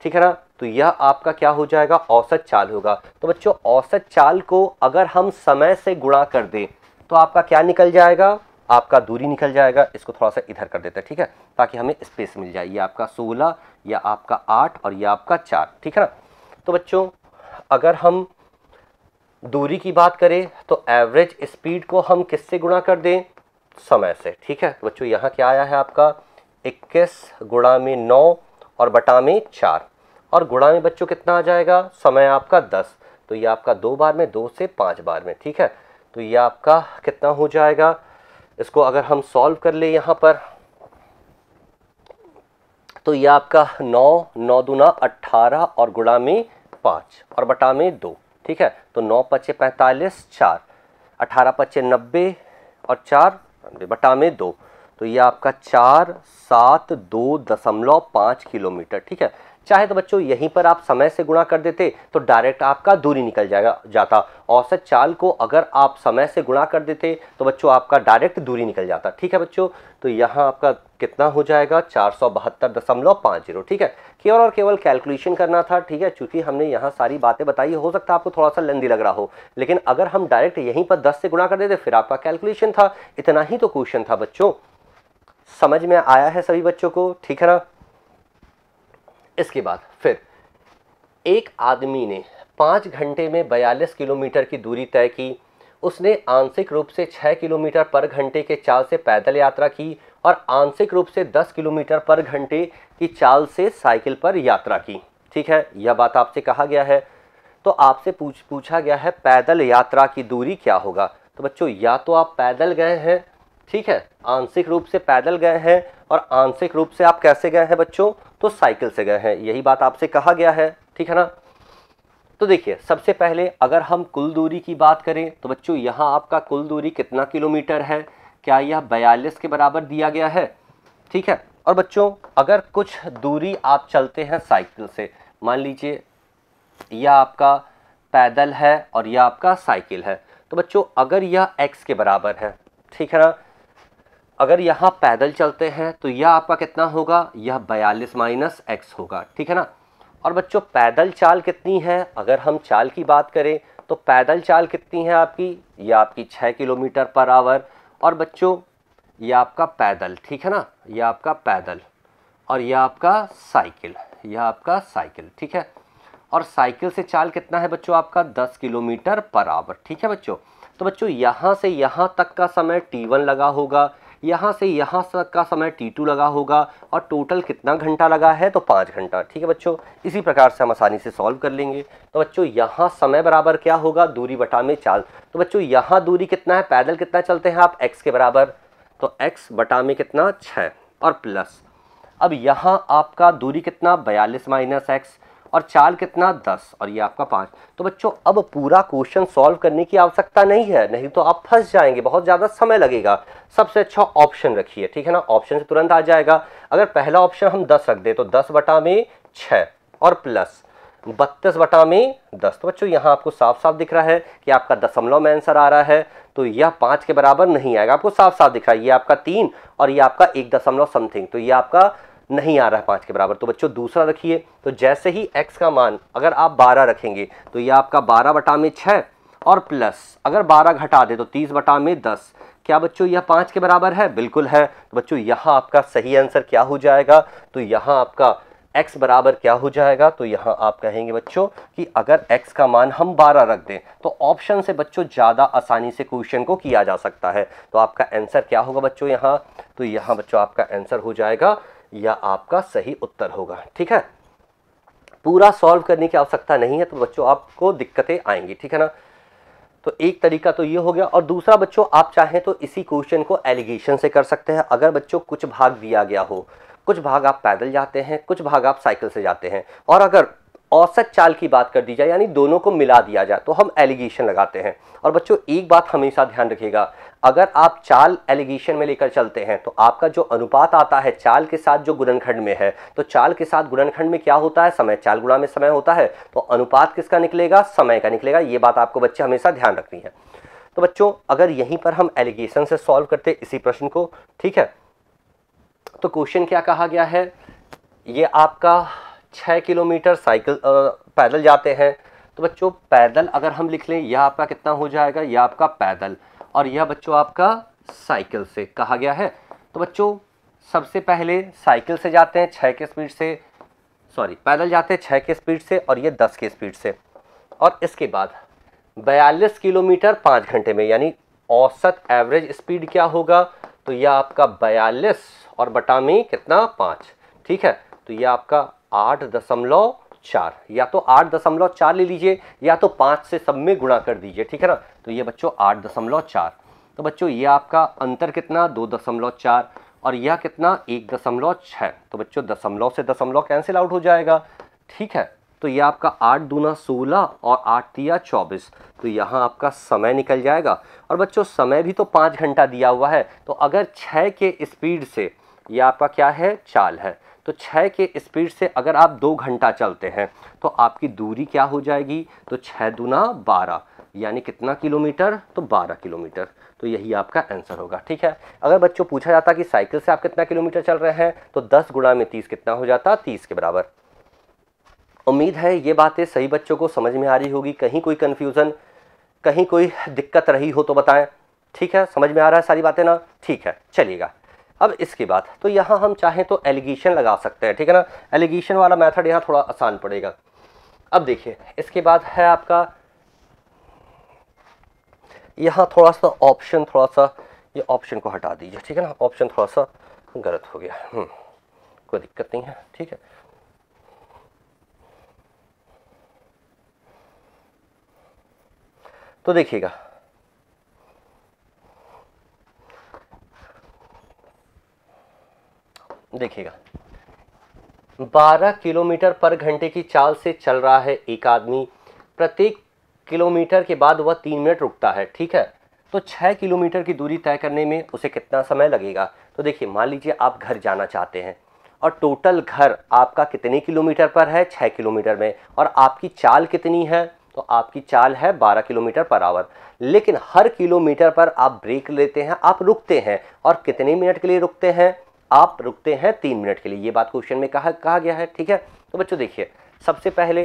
ठीक है ना तो यह आपका क्या हो जाएगा औसत चाल होगा तो बच्चों औसत चाल को अगर हम समय से गुणा कर दें तो आपका क्या निकल जाएगा आपका दूरी निकल जाएगा इसको थोड़ा सा इधर कर देते हैं ठीक है ताकि हमें स्पेस मिल जाए ये आपका सोलह या आपका आठ और ये आपका चार ठीक है ना तो बच्चों अगर हम दूरी की बात करें तो एवरेज स्पीड को हम किससे गुणा कर दें समय से ठीक है बच्चों यहाँ क्या आया है आपका 21 गुणा में नौ और बटा में चार और गुणा में बच्चों कितना आ जाएगा समय आपका दस तो ये आपका दो बार में दो से पाँच बार में ठीक है तो ये आपका कितना हो जाएगा इसको अगर हम सॉल्व कर ले यहाँ पर तो ये आपका नौ नौ दुना अट्ठारह और गुणा में पाँच और बटा में दो ठीक है तो नौ पच्चे पैंतालीस चार अठारह पच्चे नब्बे और चार बटा में दो तो ये आपका चार सात दो दशमलव पाँच किलोमीटर ठीक है चाहे तो बच्चों यहीं पर आप समय से गुणा कर देते तो डायरेक्ट आपका दूरी निकल जाएगा जाता औसत चाल को अगर आप समय से गुणा कर देते तो बच्चों आपका डायरेक्ट दूरी निकल जाता ठीक है बच्चों तो यहाँ आपका कितना हो जाएगा चार सौ बहत्तर दशमलव पाँच जीरो ठीक है केवल और केवल कैलकुलेशन करना था ठीक है चूंकि हमने यहाँ सारी बातें बताई हो सकता है आपको थोड़ा सा लेंदी लग रहा हो लेकिन अगर हम डायरेक्ट यहीं पर दस से गुणा कर देते फिर आपका कैलकुलेशन था इतना ही तो क्वेश्चन था बच्चों समझ में आया है सभी बच्चों को ठीक है ना इसके बाद फिर एक आदमी ने पाँच घंटे में बयालीस किलोमीटर की दूरी तय की उसने आंशिक रूप से छः किलोमीटर पर घंटे के चाल से पैदल यात्रा की और आंशिक रूप से दस किलोमीटर पर घंटे की चाल से साइकिल पर यात्रा की ठीक है यह बात आपसे कहा गया है तो आपसे पूछ पूछा गया है पैदल यात्रा की दूरी क्या होगा तो बच्चों या तो आप पैदल गए हैं ठीक है आंशिक रूप से पैदल गए हैं और आंशिक रूप से आप कैसे गए हैं बच्चों तो साइकिल से गए हैं यही बात आपसे कहा गया है ठीक है ना तो देखिए सबसे पहले अगर हम कुल दूरी की बात करें तो बच्चों यहाँ आपका कुल दूरी कितना किलोमीटर है क्या यह बयालीस के बराबर दिया गया है ठीक है और बच्चों अगर कुछ दूरी आप चलते हैं साइकिल से मान लीजिए यह आपका पैदल है और यह आपका साइकिल है तो बच्चों अगर यह एक्स के बराबर है ठीक है ना अगर यहाँ पैदल चलते हैं तो यह आपका कितना होगा यह बयालीस माइनस एक्स होगा ठीक है ना और बच्चों पैदल चाल कितनी है अगर हम चाल की बात करें तो पैदल चाल कितनी है आपकी यह आपकी छः किलोमीटर पर आवर और बच्चों यह आपका पैदल ठीक है ना यह आपका पैदल और यह आपका साइकिल यह आपका साइकिल ठीक है और साइकिल से चाल कितना है बच्चों आपका दस किलोमीटर पर आवर ठीक है बच्चों तो बच्चों यहाँ से यहाँ तक का समय टी वन लगा होगा यहाँ से यहाँ का समय टी टू लगा होगा और टोटल कितना घंटा लगा है तो पाँच घंटा ठीक है बच्चों इसी प्रकार से हम आसानी से सॉल्व कर लेंगे तो बच्चों यहाँ समय बराबर क्या होगा दूरी बटा में चाल तो बच्चों यहाँ दूरी कितना है पैदल कितना चलते हैं आप एक्स के बराबर तो एक्स बटा में कितना छः और प्लस अब यहाँ आपका दूरी कितना बयालीस माइनस एक्स और चार कितना दस और ये आपका पाँच तो बच्चों अब पूरा क्वेश्चन सॉल्व करने की आवश्यकता नहीं है नहीं तो आप फंस जाएंगे बहुत ज़्यादा समय लगेगा सबसे अच्छा ऑप्शन रखिए ठीक है ना ऑप्शन से तुरंत आ जाएगा अगर पहला ऑप्शन हम दस रख दें तो दस बटा में छः और प्लस बत्तीस बटा में दस तो बच्चों यहाँ आपको साफ साफ दिख रहा है कि आपका दशमलव में आंसर आ रहा है तो यह पाँच के बराबर नहीं आएगा आपको साफ साफ दिख रहा है ये आपका तीन और ये आपका एक दशमलव समथिंग तो ये आपका नहीं आ रहा है पाँच के बराबर तो बच्चों दूसरा रखिए तो जैसे ही एक्स का मान अगर आप बारह रखेंगे तो ये आपका बारह बटा में छः और प्लस अगर बारह घटा दे तो तीस बटा में दस क्या बच्चों यह पाँच के बराबर है बिल्कुल है तो बच्चों यहाँ आपका सही आंसर क्या हो जाएगा तो यहाँ आपका x बराबर क्या हो जाएगा तो यहाँ आप कहेंगे बच्चों कि अगर x का मान हम 12 रख दें तो ऑप्शन से बच्चों ज़्यादा आसानी से क्वेश्चन को किया जा सकता है तो आपका आंसर क्या होगा बच्चों यहाँ तो यहाँ बच्चों आपका आंसर हो जाएगा या आपका सही उत्तर होगा ठीक है पूरा सॉल्व करने की आवश्यकता नहीं है तो बच्चों आपको दिक्कतें आएंगी ठीक है ना तो एक तरीका तो ये हो गया और दूसरा बच्चों आप चाहें तो इसी क्वेश्चन को एलिगेशन से कर सकते हैं अगर बच्चों कुछ भाग दिया गया हो कुछ भाग आप पैदल जाते हैं कुछ भाग आप साइकिल से जाते हैं और अगर औसत चाल की बात कर दी जाए यानी दोनों को मिला दिया जाए तो हम एलिगेशन लगाते हैं और बच्चों एक बात हमेशा ध्यान रखिएगा अगर आप चाल एलिगेशन में लेकर चलते हैं तो आपका जो अनुपात आता है चाल के साथ जो गुणनखंड में है तो चाल के साथ गुणनखंड में क्या होता है समय चाल गुणा में समय होता है तो अनुपात किसका निकलेगा समय का निकलेगा ये बात आपको बच्चे हमेशा ध्यान रखनी है तो बच्चों अगर यहीं पर हम एलिगेशन से सॉल्व करते इसी प्रश्न को ठीक है तो क्वेश्चन क्या कहा गया है ये आपका छः किलोमीटर साइकिल पैदल जाते हैं तो बच्चों पैदल अगर हम लिख लें यह आपका कितना हो जाएगा यह आपका पैदल और यह बच्चों आपका साइकिल से कहा गया है तो बच्चों सबसे पहले साइकिल से जाते हैं छः के स्पीड से सॉरी पैदल जाते हैं छः के स्पीड से और ये दस के स्पीड से और इसके बाद बयालीस किलोमीटर पाँच घंटे में यानी औसत एवरेज स्पीड क्या होगा तो यह आपका बयालीस और बटामी कितना पाँच ठीक है तो यह आपका आठ दशमलव चार या तो आठ दशमलव चार ले लीजिए या तो पाँच से सब में गुणा कर दीजिए ठीक है ना तो ये बच्चों आठ दशमलव चार तो बच्चों ये आपका अंतर कितना दो दशमलव चार और यह कितना एक दशमलव छः तो बच्चों दशमलव से दशमलव कैंसिल आउट हो जाएगा ठीक है तो ये आपका आठ दूना सोलह और आठ तिया चौबीस तो यहाँ आपका समय निकल जाएगा और बच्चों समय भी तो पाँच घंटा दिया हुआ है तो अगर छः के स्पीड से यह आपका क्या है चाल है तो छः के स्पीड से अगर आप दो घंटा चलते हैं तो आपकी दूरी क्या हो जाएगी तो छः दुना बारह यानी कितना किलोमीटर तो बारह किलोमीटर तो यही आपका आंसर होगा ठीक है अगर बच्चों पूछा जाता कि साइकिल से आप कितना किलोमीटर चल रहे हैं तो दस गुणा में तीस कितना हो जाता तीस के बराबर उम्मीद है ये बातें सही बच्चों को समझ में आ रही होगी कहीं कोई कन्फ्यूज़न कहीं कोई दिक्कत रही हो तो बताएं ठीक है समझ में आ रहा है सारी बातें ना ठीक है चलिएगा अब इसके बाद तो यहाँ हम चाहें तो एलिगेशन लगा सकते हैं ठीक है ना एलिगेशन वाला मेथड यहाँ थोड़ा आसान पड़ेगा अब देखिए इसके बाद है आपका यहाँ थोड़ा सा ऑप्शन थोड़ा सा ये ऑप्शन को हटा दीजिए ठीक है ना ऑप्शन थोड़ा सा गलत हो गया हम्म, कोई दिक्कत नहीं है ठीक है तो देखिएगा देखिएगा 12 किलोमीटर पर घंटे की चाल से चल रहा है एक आदमी प्रत्येक किलोमीटर के बाद वह तीन मिनट रुकता है ठीक है तो छः किलोमीटर की दूरी तय करने में उसे कितना समय लगेगा तो देखिए मान लीजिए आप घर जाना चाहते हैं और टोटल घर आपका कितने किलोमीटर पर है छः किलोमीटर में और आपकी चाल कितनी है तो आपकी चाल है 12 किलोमीटर पर आवर लेकिन हर किलोमीटर पर आप ब्रेक लेते हैं आप रुकते हैं और कितने मिनट के लिए रुकते हैं आप रुकते हैं तीन मिनट के लिए ये बात क्वेश्चन में कहा कहा गया है ठीक है तो बच्चों देखिए सबसे पहले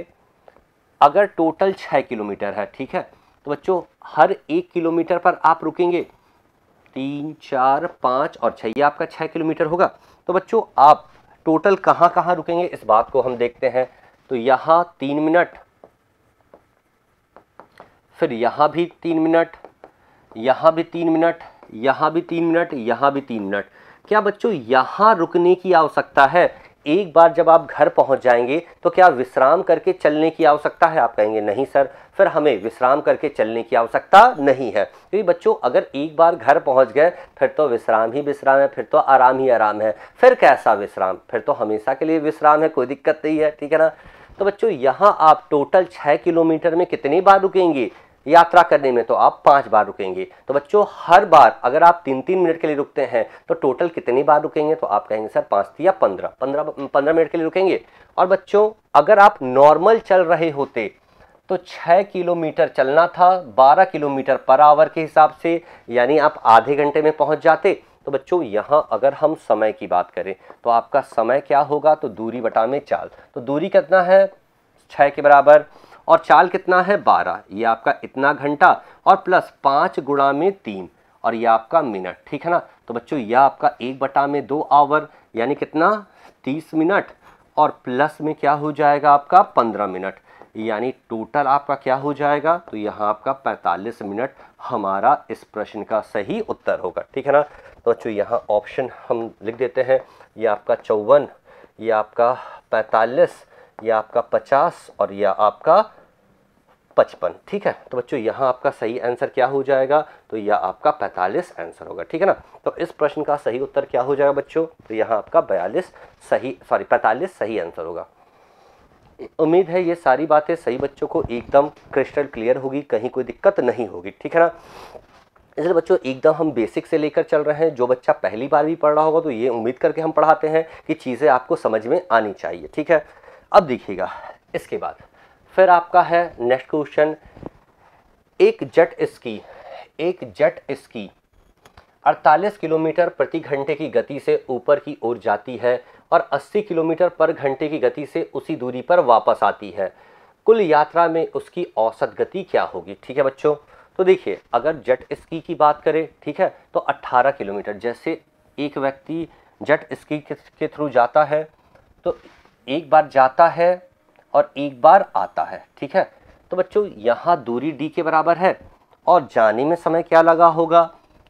अगर टोटल छः किलोमीटर है ठीक है तो बच्चों हर एक किलोमीटर पर आप रुकेंगे तीन चार पाँच और छः ये आपका छः किलोमीटर होगा तो बच्चों आप टोटल कहाँ कहाँ रुकेंगे इस बात को हम देखते हैं तो यहाँ तीन मिनट फिर यहाँ भी तीन मिनट यहाँ भी तीन मिनट यहाँ भी तीन मिनट यहाँ भी तीन मिनट क्या बच्चों यहाँ रुकने की आवश्यकता है एक बार जब आप घर पहुंच जाएंगे तो क्या विश्राम करके चलने की आवश्यकता है आप कहेंगे नहीं सर फिर हमें विश्राम करके चलने की आवश्यकता नहीं है क्योंकि बच्चों अगर एक बार घर पहुंच गए फिर तो विश्राम ही विश्राम है फिर तो आराम ही आराम है फिर कैसा विश्राम फिर तो हमेशा के लिए विश्राम है कोई दिक्कत नहीं है ठीक है ना तो बच्चों यहाँ आप टोटल छः किलोमीटर में कितनी बार रुकेंगे यात्रा करने में तो आप पाँच बार रुकेंगे तो बच्चों हर बार अगर आप तीन तीन मिनट के लिए रुकते हैं तो टोटल कितनी बार रुकेंगे तो आप कहेंगे सर पाँच या पंद्रह पंद्रह पंद्रह मिनट के लिए रुकेंगे और बच्चों अगर आप नॉर्मल चल रहे होते तो छः किलोमीटर चलना था बारह किलोमीटर पर आवर के हिसाब से यानी आप आधे घंटे में पहुंच जाते तो बच्चों यहाँ अगर हम समय की बात करें तो आपका समय क्या होगा तो दूरी बटा में चाल तो दूरी कितना है छः के बराबर और चाल कितना है बारह ये आपका इतना घंटा और प्लस पाँच गुणा में तीन और यह आपका मिनट ठीक है ना तो बच्चों यह आपका एक बटा में दो आवर यानी कितना तीस मिनट और प्लस में क्या हो जाएगा आपका पंद्रह मिनट यानी टोटल आपका क्या हो जाएगा तो यहाँ आपका पैंतालीस मिनट हमारा इस प्रश्न का सही उत्तर होगा ठीक है ना तो बच्चों यहाँ ऑप्शन हम लिख देते हैं ये आपका चौवन ये आपका पैंतालीस ये आपका पचास और यह आपका पचपन ठीक है तो बच्चों यहाँ आपका सही आंसर क्या हो जाएगा तो यह आपका पैंतालीस आंसर होगा ठीक है ना तो इस प्रश्न का सही उत्तर क्या हो जाएगा बच्चों तो यहाँ आपका बयालीस सही सॉरी पैंतालीस सही आंसर होगा उम्मीद है ये सारी बातें सही बच्चों को एकदम क्रिस्टल क्लियर होगी कहीं कोई दिक्कत नहीं होगी ठीक है ना इसलिए बच्चों एकदम हम बेसिक से लेकर चल रहे हैं जो बच्चा पहली बार भी पढ़ रहा होगा तो ये उम्मीद करके हम पढ़ाते हैं कि चीज़ें आपको समझ में आनी चाहिए ठीक है अब देखिएगा इसके बाद फिर आपका है नेक्स्ट क्वेश्चन एक जेट स्की एक जेट स्की 48 किलोमीटर प्रति घंटे की गति से ऊपर की ओर जाती है और 80 किलोमीटर पर घंटे की गति से उसी दूरी पर वापस आती है कुल यात्रा में उसकी औसत गति क्या होगी ठीक है बच्चों तो देखिए अगर जेट स्की की बात करें ठीक है तो 18 किलोमीटर जैसे एक व्यक्ति जेट स्की के थ्रू जाता है तो एक बार जाता है और एक बार आता है ठीक है तो बच्चों यहाँ दूरी डी के बराबर है और जाने में समय क्या लगा होगा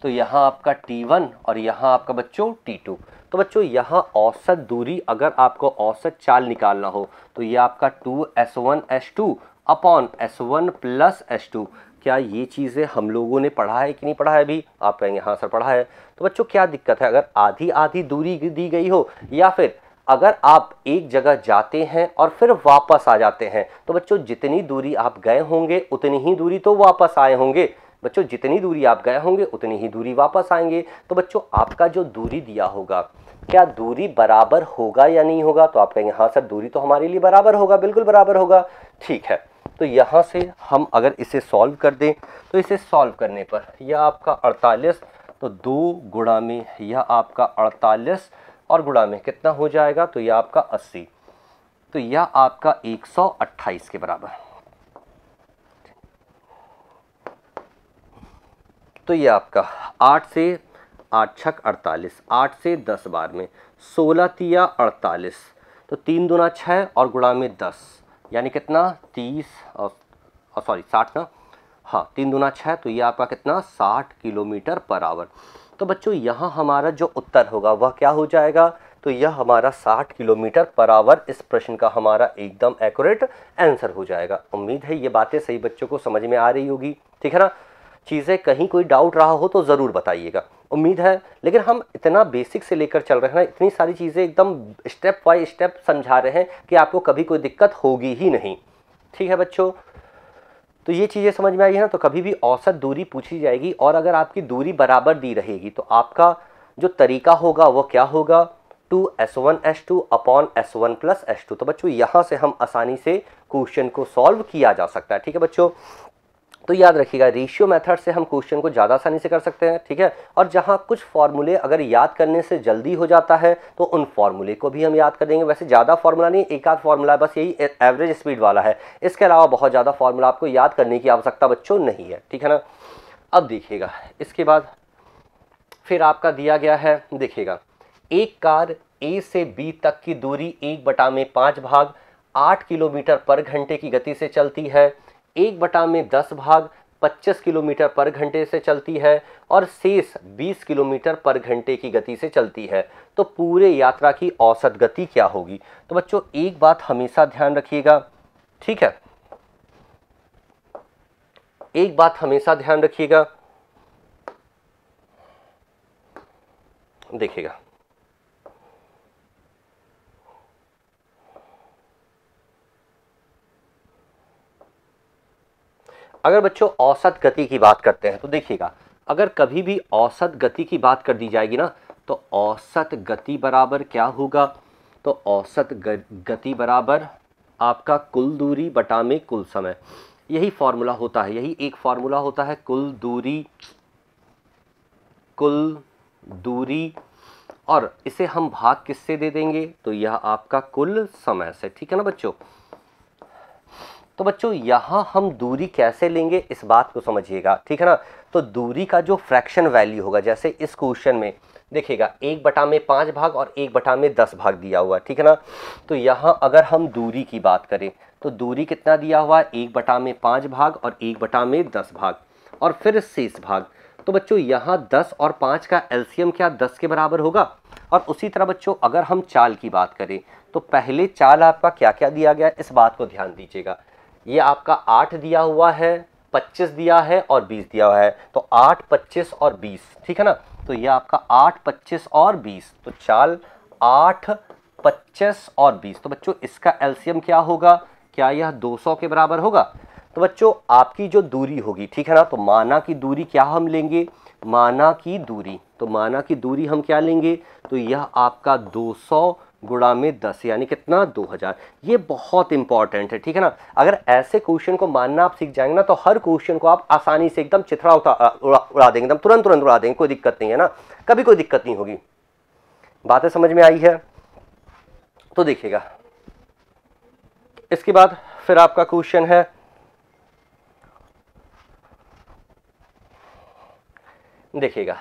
तो यहाँ आपका T1 और यहाँ आपका बच्चों T2 तो बच्चों यहाँ औसत दूरी अगर आपको औसत चाल निकालना हो तो ये आपका 2s1 s2 upon s1 plus two क्या ये चीज़ें हम लोगों ने पढ़ा है कि नहीं पढ़ा है अभी आप कहेंगे हाँ सर पढ़ा है तो बच्चों क्या दिक्कत है अगर आधी आधी दूरी दी गई हो या फिर अगर आप एक जगह जाते हैं और फिर वापस आ जाते हैं तो बच्चों जितनी दूरी आप गए होंगे उतनी ही दूरी तो वापस आए होंगे बच्चों जितनी दूरी आप गए होंगे उतनी ही दूरी वापस आएंगे तो बच्चों आपका जो दूरी दिया होगा क्या दूरी बराबर होगा या नहीं होगा तो आप कहेंगे हाँ सर दूरी तो हमारे लिए बराबर होगा बिल्कुल बराबर होगा ठीक है तो यहाँ से हम अगर इसे सॉल्व कर दें तो इसे सॉल्व करने पर यह आपका अड़तालीस तो दो गुणा में यह आपका अड़तालीस और गुड़ा में कितना हो जाएगा तो यह आपका अस्सी तो यह आपका 128 के बराबर तो यह आपका आठ से आठ छक अड़तालीस आठ से दस बार में सोलह तिया अड़तालीस तो तीन दुना छः और गुणा में दस यानी कितना तीस और, सॉरी साठ ना हाँ तीन दुना छः तो ये आपका कितना साठ किलोमीटर पर आवर तो बच्चों यहाँ हमारा जो उत्तर होगा वह क्या हो जाएगा तो यह हमारा 60 किलोमीटर पर आवर इस प्रश्न का हमारा एकदम एक्यूरेट आंसर हो जाएगा उम्मीद है ये बातें सही बच्चों को समझ में आ रही होगी ठीक है ना चीज़ें कहीं कोई डाउट रहा हो तो ज़रूर बताइएगा उम्मीद है लेकिन हम इतना बेसिक से लेकर चल रहे हैं ना इतनी सारी चीज़ें एकदम स्टेप बाय स्टेप समझा रहे हैं कि आपको कभी कोई दिक्कत होगी ही नहीं ठीक है बच्चों तो ये चीज़ें समझ में आई है ना तो कभी भी औसत दूरी पूछी जाएगी और अगर आपकी दूरी बराबर दी रहेगी तो आपका जो तरीका होगा वो क्या होगा two S one S two upon S one plus S two तो बच्चों यहाँ से हम आसानी से क्वेश्चन को सॉल्व किया जा सकता है ठीक है बच्चों तो याद रखिएगा रेशियो मेथड से हम क्वेश्चन को ज़्यादा आसानी से कर सकते हैं ठीक है और जहाँ कुछ फॉर्मूले अगर याद करने से जल्दी हो जाता है तो उन फॉर्मूले को भी हम याद कर देंगे वैसे ज़्यादा फॉर्मूला नहीं एक आध फॉर्मूला बस यही एवरेज स्पीड वाला है इसके अलावा बहुत ज़्यादा फॉर्मूला आपको याद करने की आवश्यकता बच्चों नहीं है ठीक है ना अब देखिएगा इसके बाद फिर आपका दिया गया है देखिएगा एक कार ए से बी तक की दूरी एक बटा में पाँच भाग आठ किलोमीटर पर घंटे की गति से चलती है एक बटा में दस भाग 25 किलोमीटर पर घंटे से चलती है और शेष 20 किलोमीटर पर घंटे की गति से चलती है तो पूरे यात्रा की औसत गति क्या होगी तो बच्चों एक बात हमेशा ध्यान रखिएगा ठीक है एक बात हमेशा ध्यान रखिएगा देखिएगा अगर बच्चों औसत गति की बात करते हैं तो देखिएगा अगर कभी भी औसत गति की बात कर दी जाएगी ना तो औसत गति बराबर क्या होगा तो औसत गति बराबर आपका कुल दूरी बटा में कुल समय यही फार्मूला होता है यही एक फार्मूला होता है कुल दूरी कुल दूरी और इसे हम भाग किससे दे देंगे तो यह आपका कुल समय से ठीक है ना बच्चों तो बच्चों यहाँ हम दूरी कैसे लेंगे इस बात को समझिएगा ठीक है ना तो दूरी का जो फ्रैक्शन वैल्यू होगा जैसे इस क्वेश्चन में देखिएगा एक बटा में पाँच भाग और एक बटा में दस भाग दिया हुआ ठीक है ना तो यहाँ अगर हम दूरी की बात करें तो दूरी कितना दिया हुआ है एक बटा में पाँच भाग और एक बटा में दस भाग और फिर शेष भाग तो बच्चों यहाँ दस और पाँच का एल्सियम क्या दस के बराबर होगा और उसी तरह बच्चों अगर हम चाल की बात करें तो पहले चाल आपका क्या क्या दिया गया इस बात को ध्यान दीजिएगा ये आपका आठ दिया हुआ है पच्चीस दिया है और बीस दिया हुआ है तो आठ पच्चीस और बीस ठीक है ना तो ये आपका आठ पच्चीस और बीस तो चाल आठ पच्चीस और बीस तो बच्चों इसका एल्सियम क्या होगा क्या यह दो सौ के बराबर होगा तो बच्चों आपकी जो दूरी होगी ठीक है ना तो माना की दूरी क्या हम लेंगे माना की दूरी तो माना की दूरी हम क्या लेंगे तो यह आपका दो सौ गुड़ा में दस यानी कितना दो हज़ार ये बहुत इंपॉर्टेंट है ठीक है ना अगर ऐसे क्वेश्चन को मानना आप सीख जाएंगे ना तो हर क्वेश्चन को आप आसानी से एकदम चिथड़ा उठा उड़ा, उड़ा देंगे एकदम तुरंत तुरंत उड़ा देंगे कोई दिक्कत नहीं है ना कभी कोई दिक्कत नहीं होगी बातें समझ में आई है तो देखिएगा इसके बाद फिर आपका क्वेश्चन है देखिएगा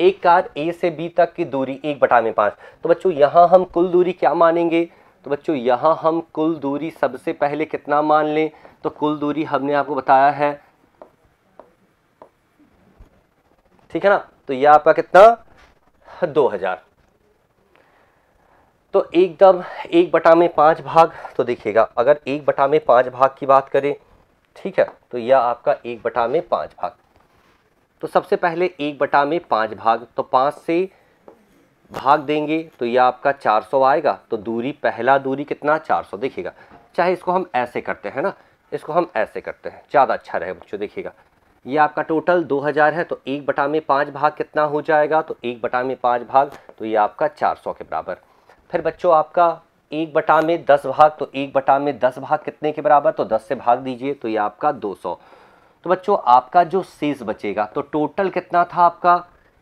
एक कार ए से बी तक की दूरी एक बटा में पाँच तो बच्चों यहाँ हम कुल दूरी क्या मानेंगे तो बच्चों यहाँ हम कुल दूरी सबसे पहले कितना मान लें तो कुल दूरी हमने आपको बताया है ठीक है ना तो यह आपका कितना दो हजार तो एकदम एक बटा में पाँच भाग तो देखिएगा अगर एक बटा में पाँच भाग की बात करें ठीक है तो यह आपका एक बटा में पाँच भाग तो सबसे पहले एक बटा में पाँच भाग तो पाँच से भाग देंगे तो ये आपका 400 आएगा तो दूरी पहला दूरी कितना 400 देखिएगा चाहे इसको हम ऐसे करते हैं ना इसको हम ऐसे करते हैं ज़्यादा अच्छा रहे बच्चों देखिएगा ये आपका टोटल 2000 है तो एक बटा में पाँच भाग कितना हो जाएगा तो एक बटा में पाँच भाग तो ये आपका 400 के बराबर फिर बच्चों आपका एक बटा में दस भाग तो एक बटा में दस भाग कितने के बराबर तो दस से भाग दीजिए तो ये आपका दो सौ तो बच्चों आपका जो शेष बचेगा तो टोटल कितना था आपका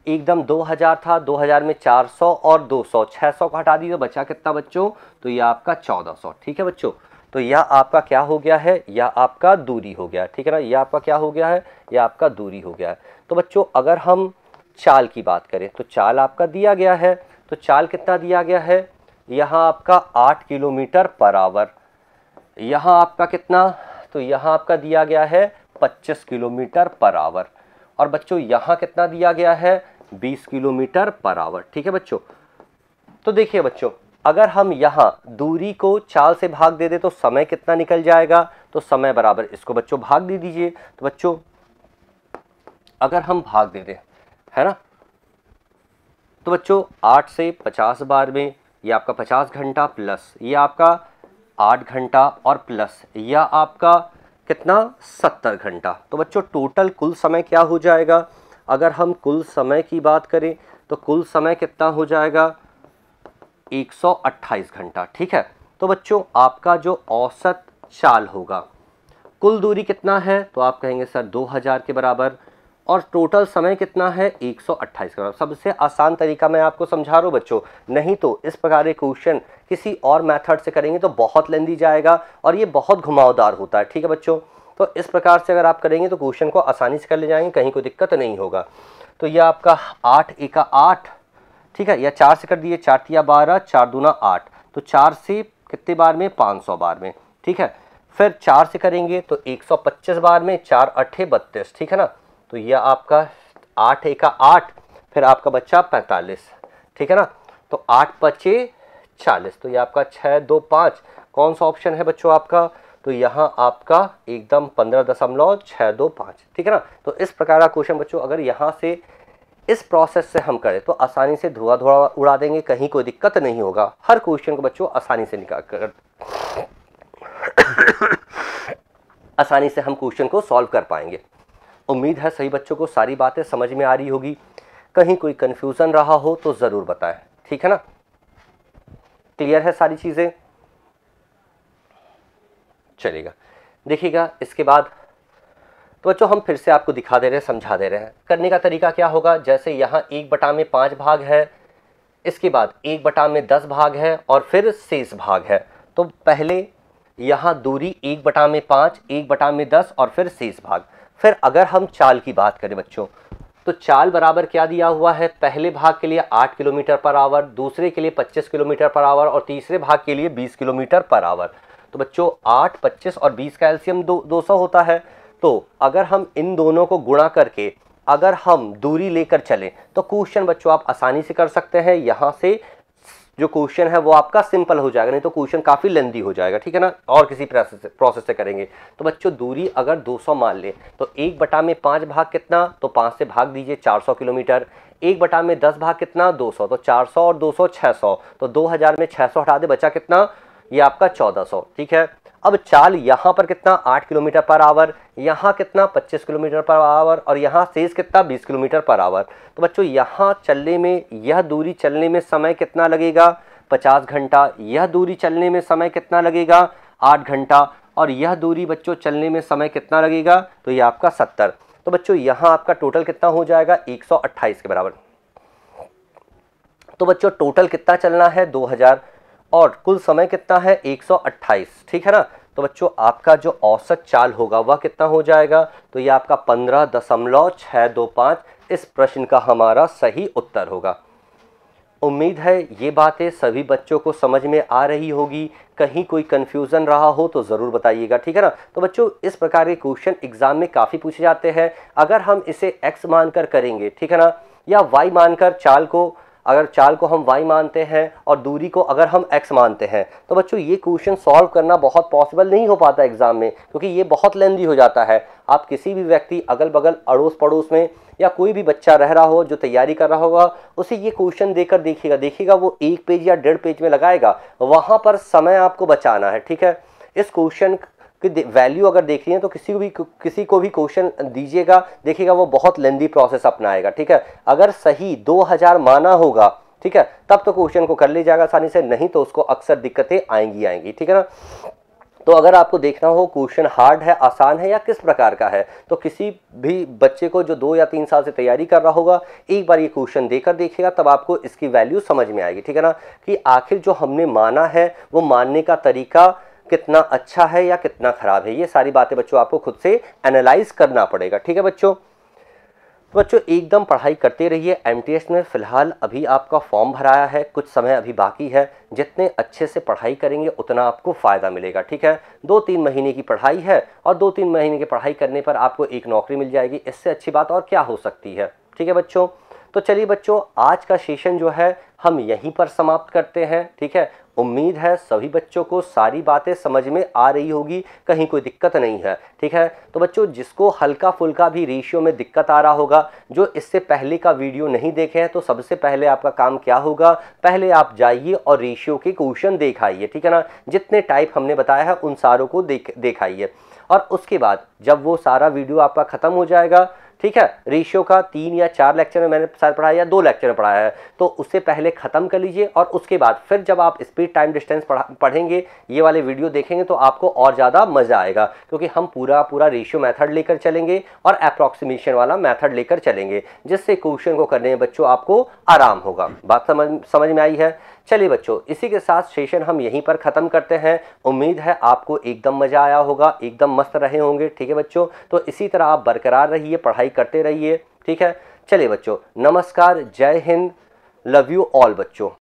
एकदम 2000 था 2000 में 400 और 200 600 को हटा दीजिए बचा कितना बच्चों तो यह आपका 1400 ठीक है बच्चों तो यह आपका क्या हो गया है यह आपका दूरी हो गया ठीक है ना यह आपका क्या हो गया है यह आपका दूरी हो गया है तो बच्चों अगर हम चाल की बात करें तो चाल आपका दिया गया है तो चाल कितना दिया गया है यहाँ आपका आठ किलोमीटर पर आवर यहाँ आपका कितना तो यहाँ आपका दिया गया है 125 किलोमीटर पर आवर और बच्चों यहाँ कितना दिया गया है 20 किलोमीटर पर आवर ठीक है बच्चों तो देखिए बच्चों अगर हम यहाँ दूरी को चाल से भाग दे दे तो समय कितना निकल जाएगा तो समय बराबर इसको बच्चों भाग दे दीजिए तो बच्चों अगर हम भाग दे दें है ना तो बच्चों आठ से पचास बार में ये आपका पचास घंटा प्लस ये आपका आठ घंटा और प्लस या आपका कितना सत्तर घंटा तो बच्चों टोटल कुल समय क्या हो जाएगा अगर हम कुल समय की बात करें तो कुल समय कितना हो जाएगा 128 घंटा ठीक है तो बच्चों आपका जो औसत चाल होगा कुल दूरी कितना है तो आप कहेंगे सर 2000 के बराबर और टोटल समय कितना है 128 सौ सबसे आसान तरीका मैं आपको समझा रहा हूँ बच्चों नहीं तो इस प्रकार के क्वेश्चन किसी और मेथड से करेंगे तो बहुत लेंदी जाएगा और ये बहुत घुमावदार होता है ठीक है बच्चों तो इस प्रकार से अगर आप करेंगे तो क्वेश्चन को आसानी से कर ले जाएंगे कहीं कोई दिक्कत नहीं होगा तो यह आपका आठ एका आठ ठीक है या चार से कर दिए चार या बारह चार दूना आठ तो चार से कितने बार में पाँच सौ बार में ठीक है फिर चार से करेंगे तो एक सौ पच्चीस बार में चार अट्ठे बत्तीस ठीक है ना तो यह आपका आठ एका आठ फिर आपका बच्चा पैंतालीस ठीक है ना तो आठ पच्चीस चालीस तो ये आपका छः दो पाँच कौन सा ऑप्शन है बच्चों आपका तो यहाँ आपका एकदम पंद्रह दशमलव छः दो पाँच ठीक है ना तो इस प्रकार का क्वेश्चन बच्चों अगर यहाँ से इस प्रोसेस से हम करें तो आसानी से धुआं धुआं उड़ा देंगे कहीं कोई दिक्कत नहीं होगा हर क्वेश्चन को बच्चों आसानी से निकाल कर <coughs> आसानी से हम क्वेश्चन को सॉल्व कर पाएंगे उम्मीद है सही बच्चों को सारी बातें समझ में आ रही होगी कहीं कोई कन्फ्यूज़न रहा हो तो ज़रूर बताएं ठीक है ना क्लियर है सारी चीज़ें चलेगा देखिएगा इसके बाद तो बच्चों हम फिर से आपको दिखा दे रहे हैं समझा दे रहे हैं करने का तरीका क्या होगा जैसे यहाँ एक बटा में पाँच भाग है इसके बाद एक बटा में दस भाग है और फिर शेष भाग है तो पहले यहाँ दूरी एक बटा में पाँच एक बटा में दस और फिर शेष भाग फिर अगर हम चाल की बात करें बच्चों तो चाल बराबर क्या दिया हुआ है पहले भाग के लिए आठ किलोमीटर पर आवर दूसरे के लिए पच्चीस किलोमीटर पर आवर और तीसरे भाग के लिए बीस किलोमीटर पर आवर तो बच्चों आठ पच्चीस और बीस का एल्सियम दो दो सौ होता है तो अगर हम इन दोनों को गुणा करके अगर हम दूरी लेकर चलें तो क्वेश्चन बच्चों आप आसानी से कर सकते हैं यहाँ से जो क्वेश्चन है वो आपका सिंपल हो जाएगा नहीं तो क्वेश्चन काफ़ी लेंदी हो जाएगा ठीक है ना और किसी प्रोसेस प्रोसेस से करेंगे तो बच्चों दूरी अगर 200 मान लें तो एक बटा में पाँच भाग कितना तो पाँच से भाग दीजिए 400 किलोमीटर एक बटा में दस भाग कितना 200 तो 400 और 200 600 तो 2000 में 600 हटा दे बचा कितना ये आपका चौदह ठीक है अब चाल यहाँ पर कितना आठ किलोमीटर पर आवर यहाँ कितना पच्चीस किलोमीटर पर आवर और यहाँ शेष कितना बीस किलोमीटर पर आवर तो बच्चों यहाँ चलने में यह दूरी चलने में समय कितना लगेगा पचास घंटा यह दूरी चलने में समय कितना लगेगा आठ घंटा और यह दूरी बच्चों चलने में समय कितना लगेगा तो ये आपका सत्तर तो बच्चों यहाँ आपका टोटल कितना हो जाएगा एक के बराबर तो बच्चों टोटल कितना चलना है हजार और कुल समय कितना है 128 ठीक है ना तो बच्चों आपका जो औसत चाल होगा वह कितना हो जाएगा तो ये आपका पंद्रह दशमलव छः दो पाँच इस प्रश्न का हमारा सही उत्तर होगा उम्मीद है ये बातें सभी बच्चों को समझ में आ रही होगी कहीं कोई कन्फ्यूज़न रहा हो तो ज़रूर बताइएगा ठीक है ना तो बच्चों इस प्रकार के क्वेश्चन एग्ज़ाम में काफ़ी पूछे जाते हैं अगर हम इसे एक्स मानकर करेंगे ठीक है ना या वाई मानकर चाल को अगर चाल को हम वाई मानते हैं और दूरी को अगर हम एक्स मानते हैं तो बच्चों ये क्वेश्चन सॉल्व करना बहुत पॉसिबल नहीं हो पाता एग्ज़ाम में क्योंकि ये बहुत लेंदी हो जाता है आप किसी भी व्यक्ति अगल बगल अड़ोस पड़ोस में या कोई भी बच्चा रह रहा हो जो तैयारी कर रहा होगा उसे ये क्वेश्चन देकर देखिएगा देखिएगा वो एक पेज या डेढ़ पेज में लगाएगा वहाँ पर समय आपको बचाना है ठीक है इस क्वेश्चन कि वैल्यू अगर देख रही है तो किसी को भी किसी को भी क्वेश्चन दीजिएगा देखिएगा वो बहुत लेंदी प्रोसेस अपनाएगा ठीक है अगर सही 2000 माना होगा ठीक है तब तो क्वेश्चन को कर ले जाएगा आसानी से नहीं तो उसको अक्सर दिक्कतें आएंगी आएंगी ठीक है ना तो अगर आपको देखना हो क्वेश्चन हार्ड है आसान है या किस प्रकार का है तो किसी भी बच्चे को जो दो या तीन साल से तैयारी कर रहा होगा एक बार ये क्वेश्चन देकर देखिएगा तब आपको इसकी वैल्यू समझ में आएगी ठीक है ना कि आखिर जो हमने माना है वो मानने का तरीका कितना अच्छा है या कितना ख़राब है ये सारी बातें बच्चों आपको खुद से एनालाइज करना पड़ेगा ठीक है बच्चों तो बच्चों एकदम पढ़ाई करते रहिए एम में फ़िलहाल अभी आपका फॉर्म भराया है कुछ समय अभी बाकी है जितने अच्छे से पढ़ाई करेंगे उतना आपको फ़ायदा मिलेगा ठीक है दो तीन महीने की पढ़ाई है और दो तीन महीने की पढ़ाई करने पर आपको एक नौकरी मिल जाएगी इससे अच्छी बात और क्या हो सकती है ठीक है बच्चों तो चलिए बच्चों आज का सेशन जो है हम यहीं पर समाप्त करते हैं ठीक है उम्मीद है सभी बच्चों को सारी बातें समझ में आ रही होगी कहीं कोई दिक्कत नहीं है ठीक है तो बच्चों जिसको हल्का फुल्का भी रेशियो में दिक्कत आ रहा होगा जो इससे पहले का वीडियो नहीं देखे हैं तो सबसे पहले आपका काम क्या होगा पहले आप जाइए और रेशियो के क्वेश्चन देखाइए ठीक है ना जितने टाइप हमने बताया है उन सारों को देख देखाइए और उसके बाद जब वो सारा वीडियो आपका ख़त्म हो जाएगा ठीक है रेशियो का तीन या चार लेक्चर में मैंने शायद पढ़ाया या दो लेक्चर में पढ़ाया है तो उससे पहले ख़त्म कर लीजिए और उसके बाद फिर जब आप स्पीड टाइम डिस्टेंस पढ़ेंगे ये वाले वीडियो देखेंगे तो आपको और ज़्यादा मज़ा आएगा क्योंकि हम पूरा पूरा रेशियो मैथड लेकर चलेंगे और अप्रॉक्सीमेशन वाला मैथड लेकर चलेंगे जिससे क्वेश्चन को करने में बच्चों आपको आराम होगा बात समझ समझ में आई है चलिए बच्चों इसी के साथ सेशन हम यहीं पर ख़त्म करते हैं उम्मीद है आपको एकदम मज़ा आया होगा एकदम मस्त रहे होंगे ठीक है बच्चों तो इसी तरह आप बरकरार रहिए पढ़ाई करते रहिए ठीक है चलिए बच्चों नमस्कार जय हिंद लव यू ऑल बच्चों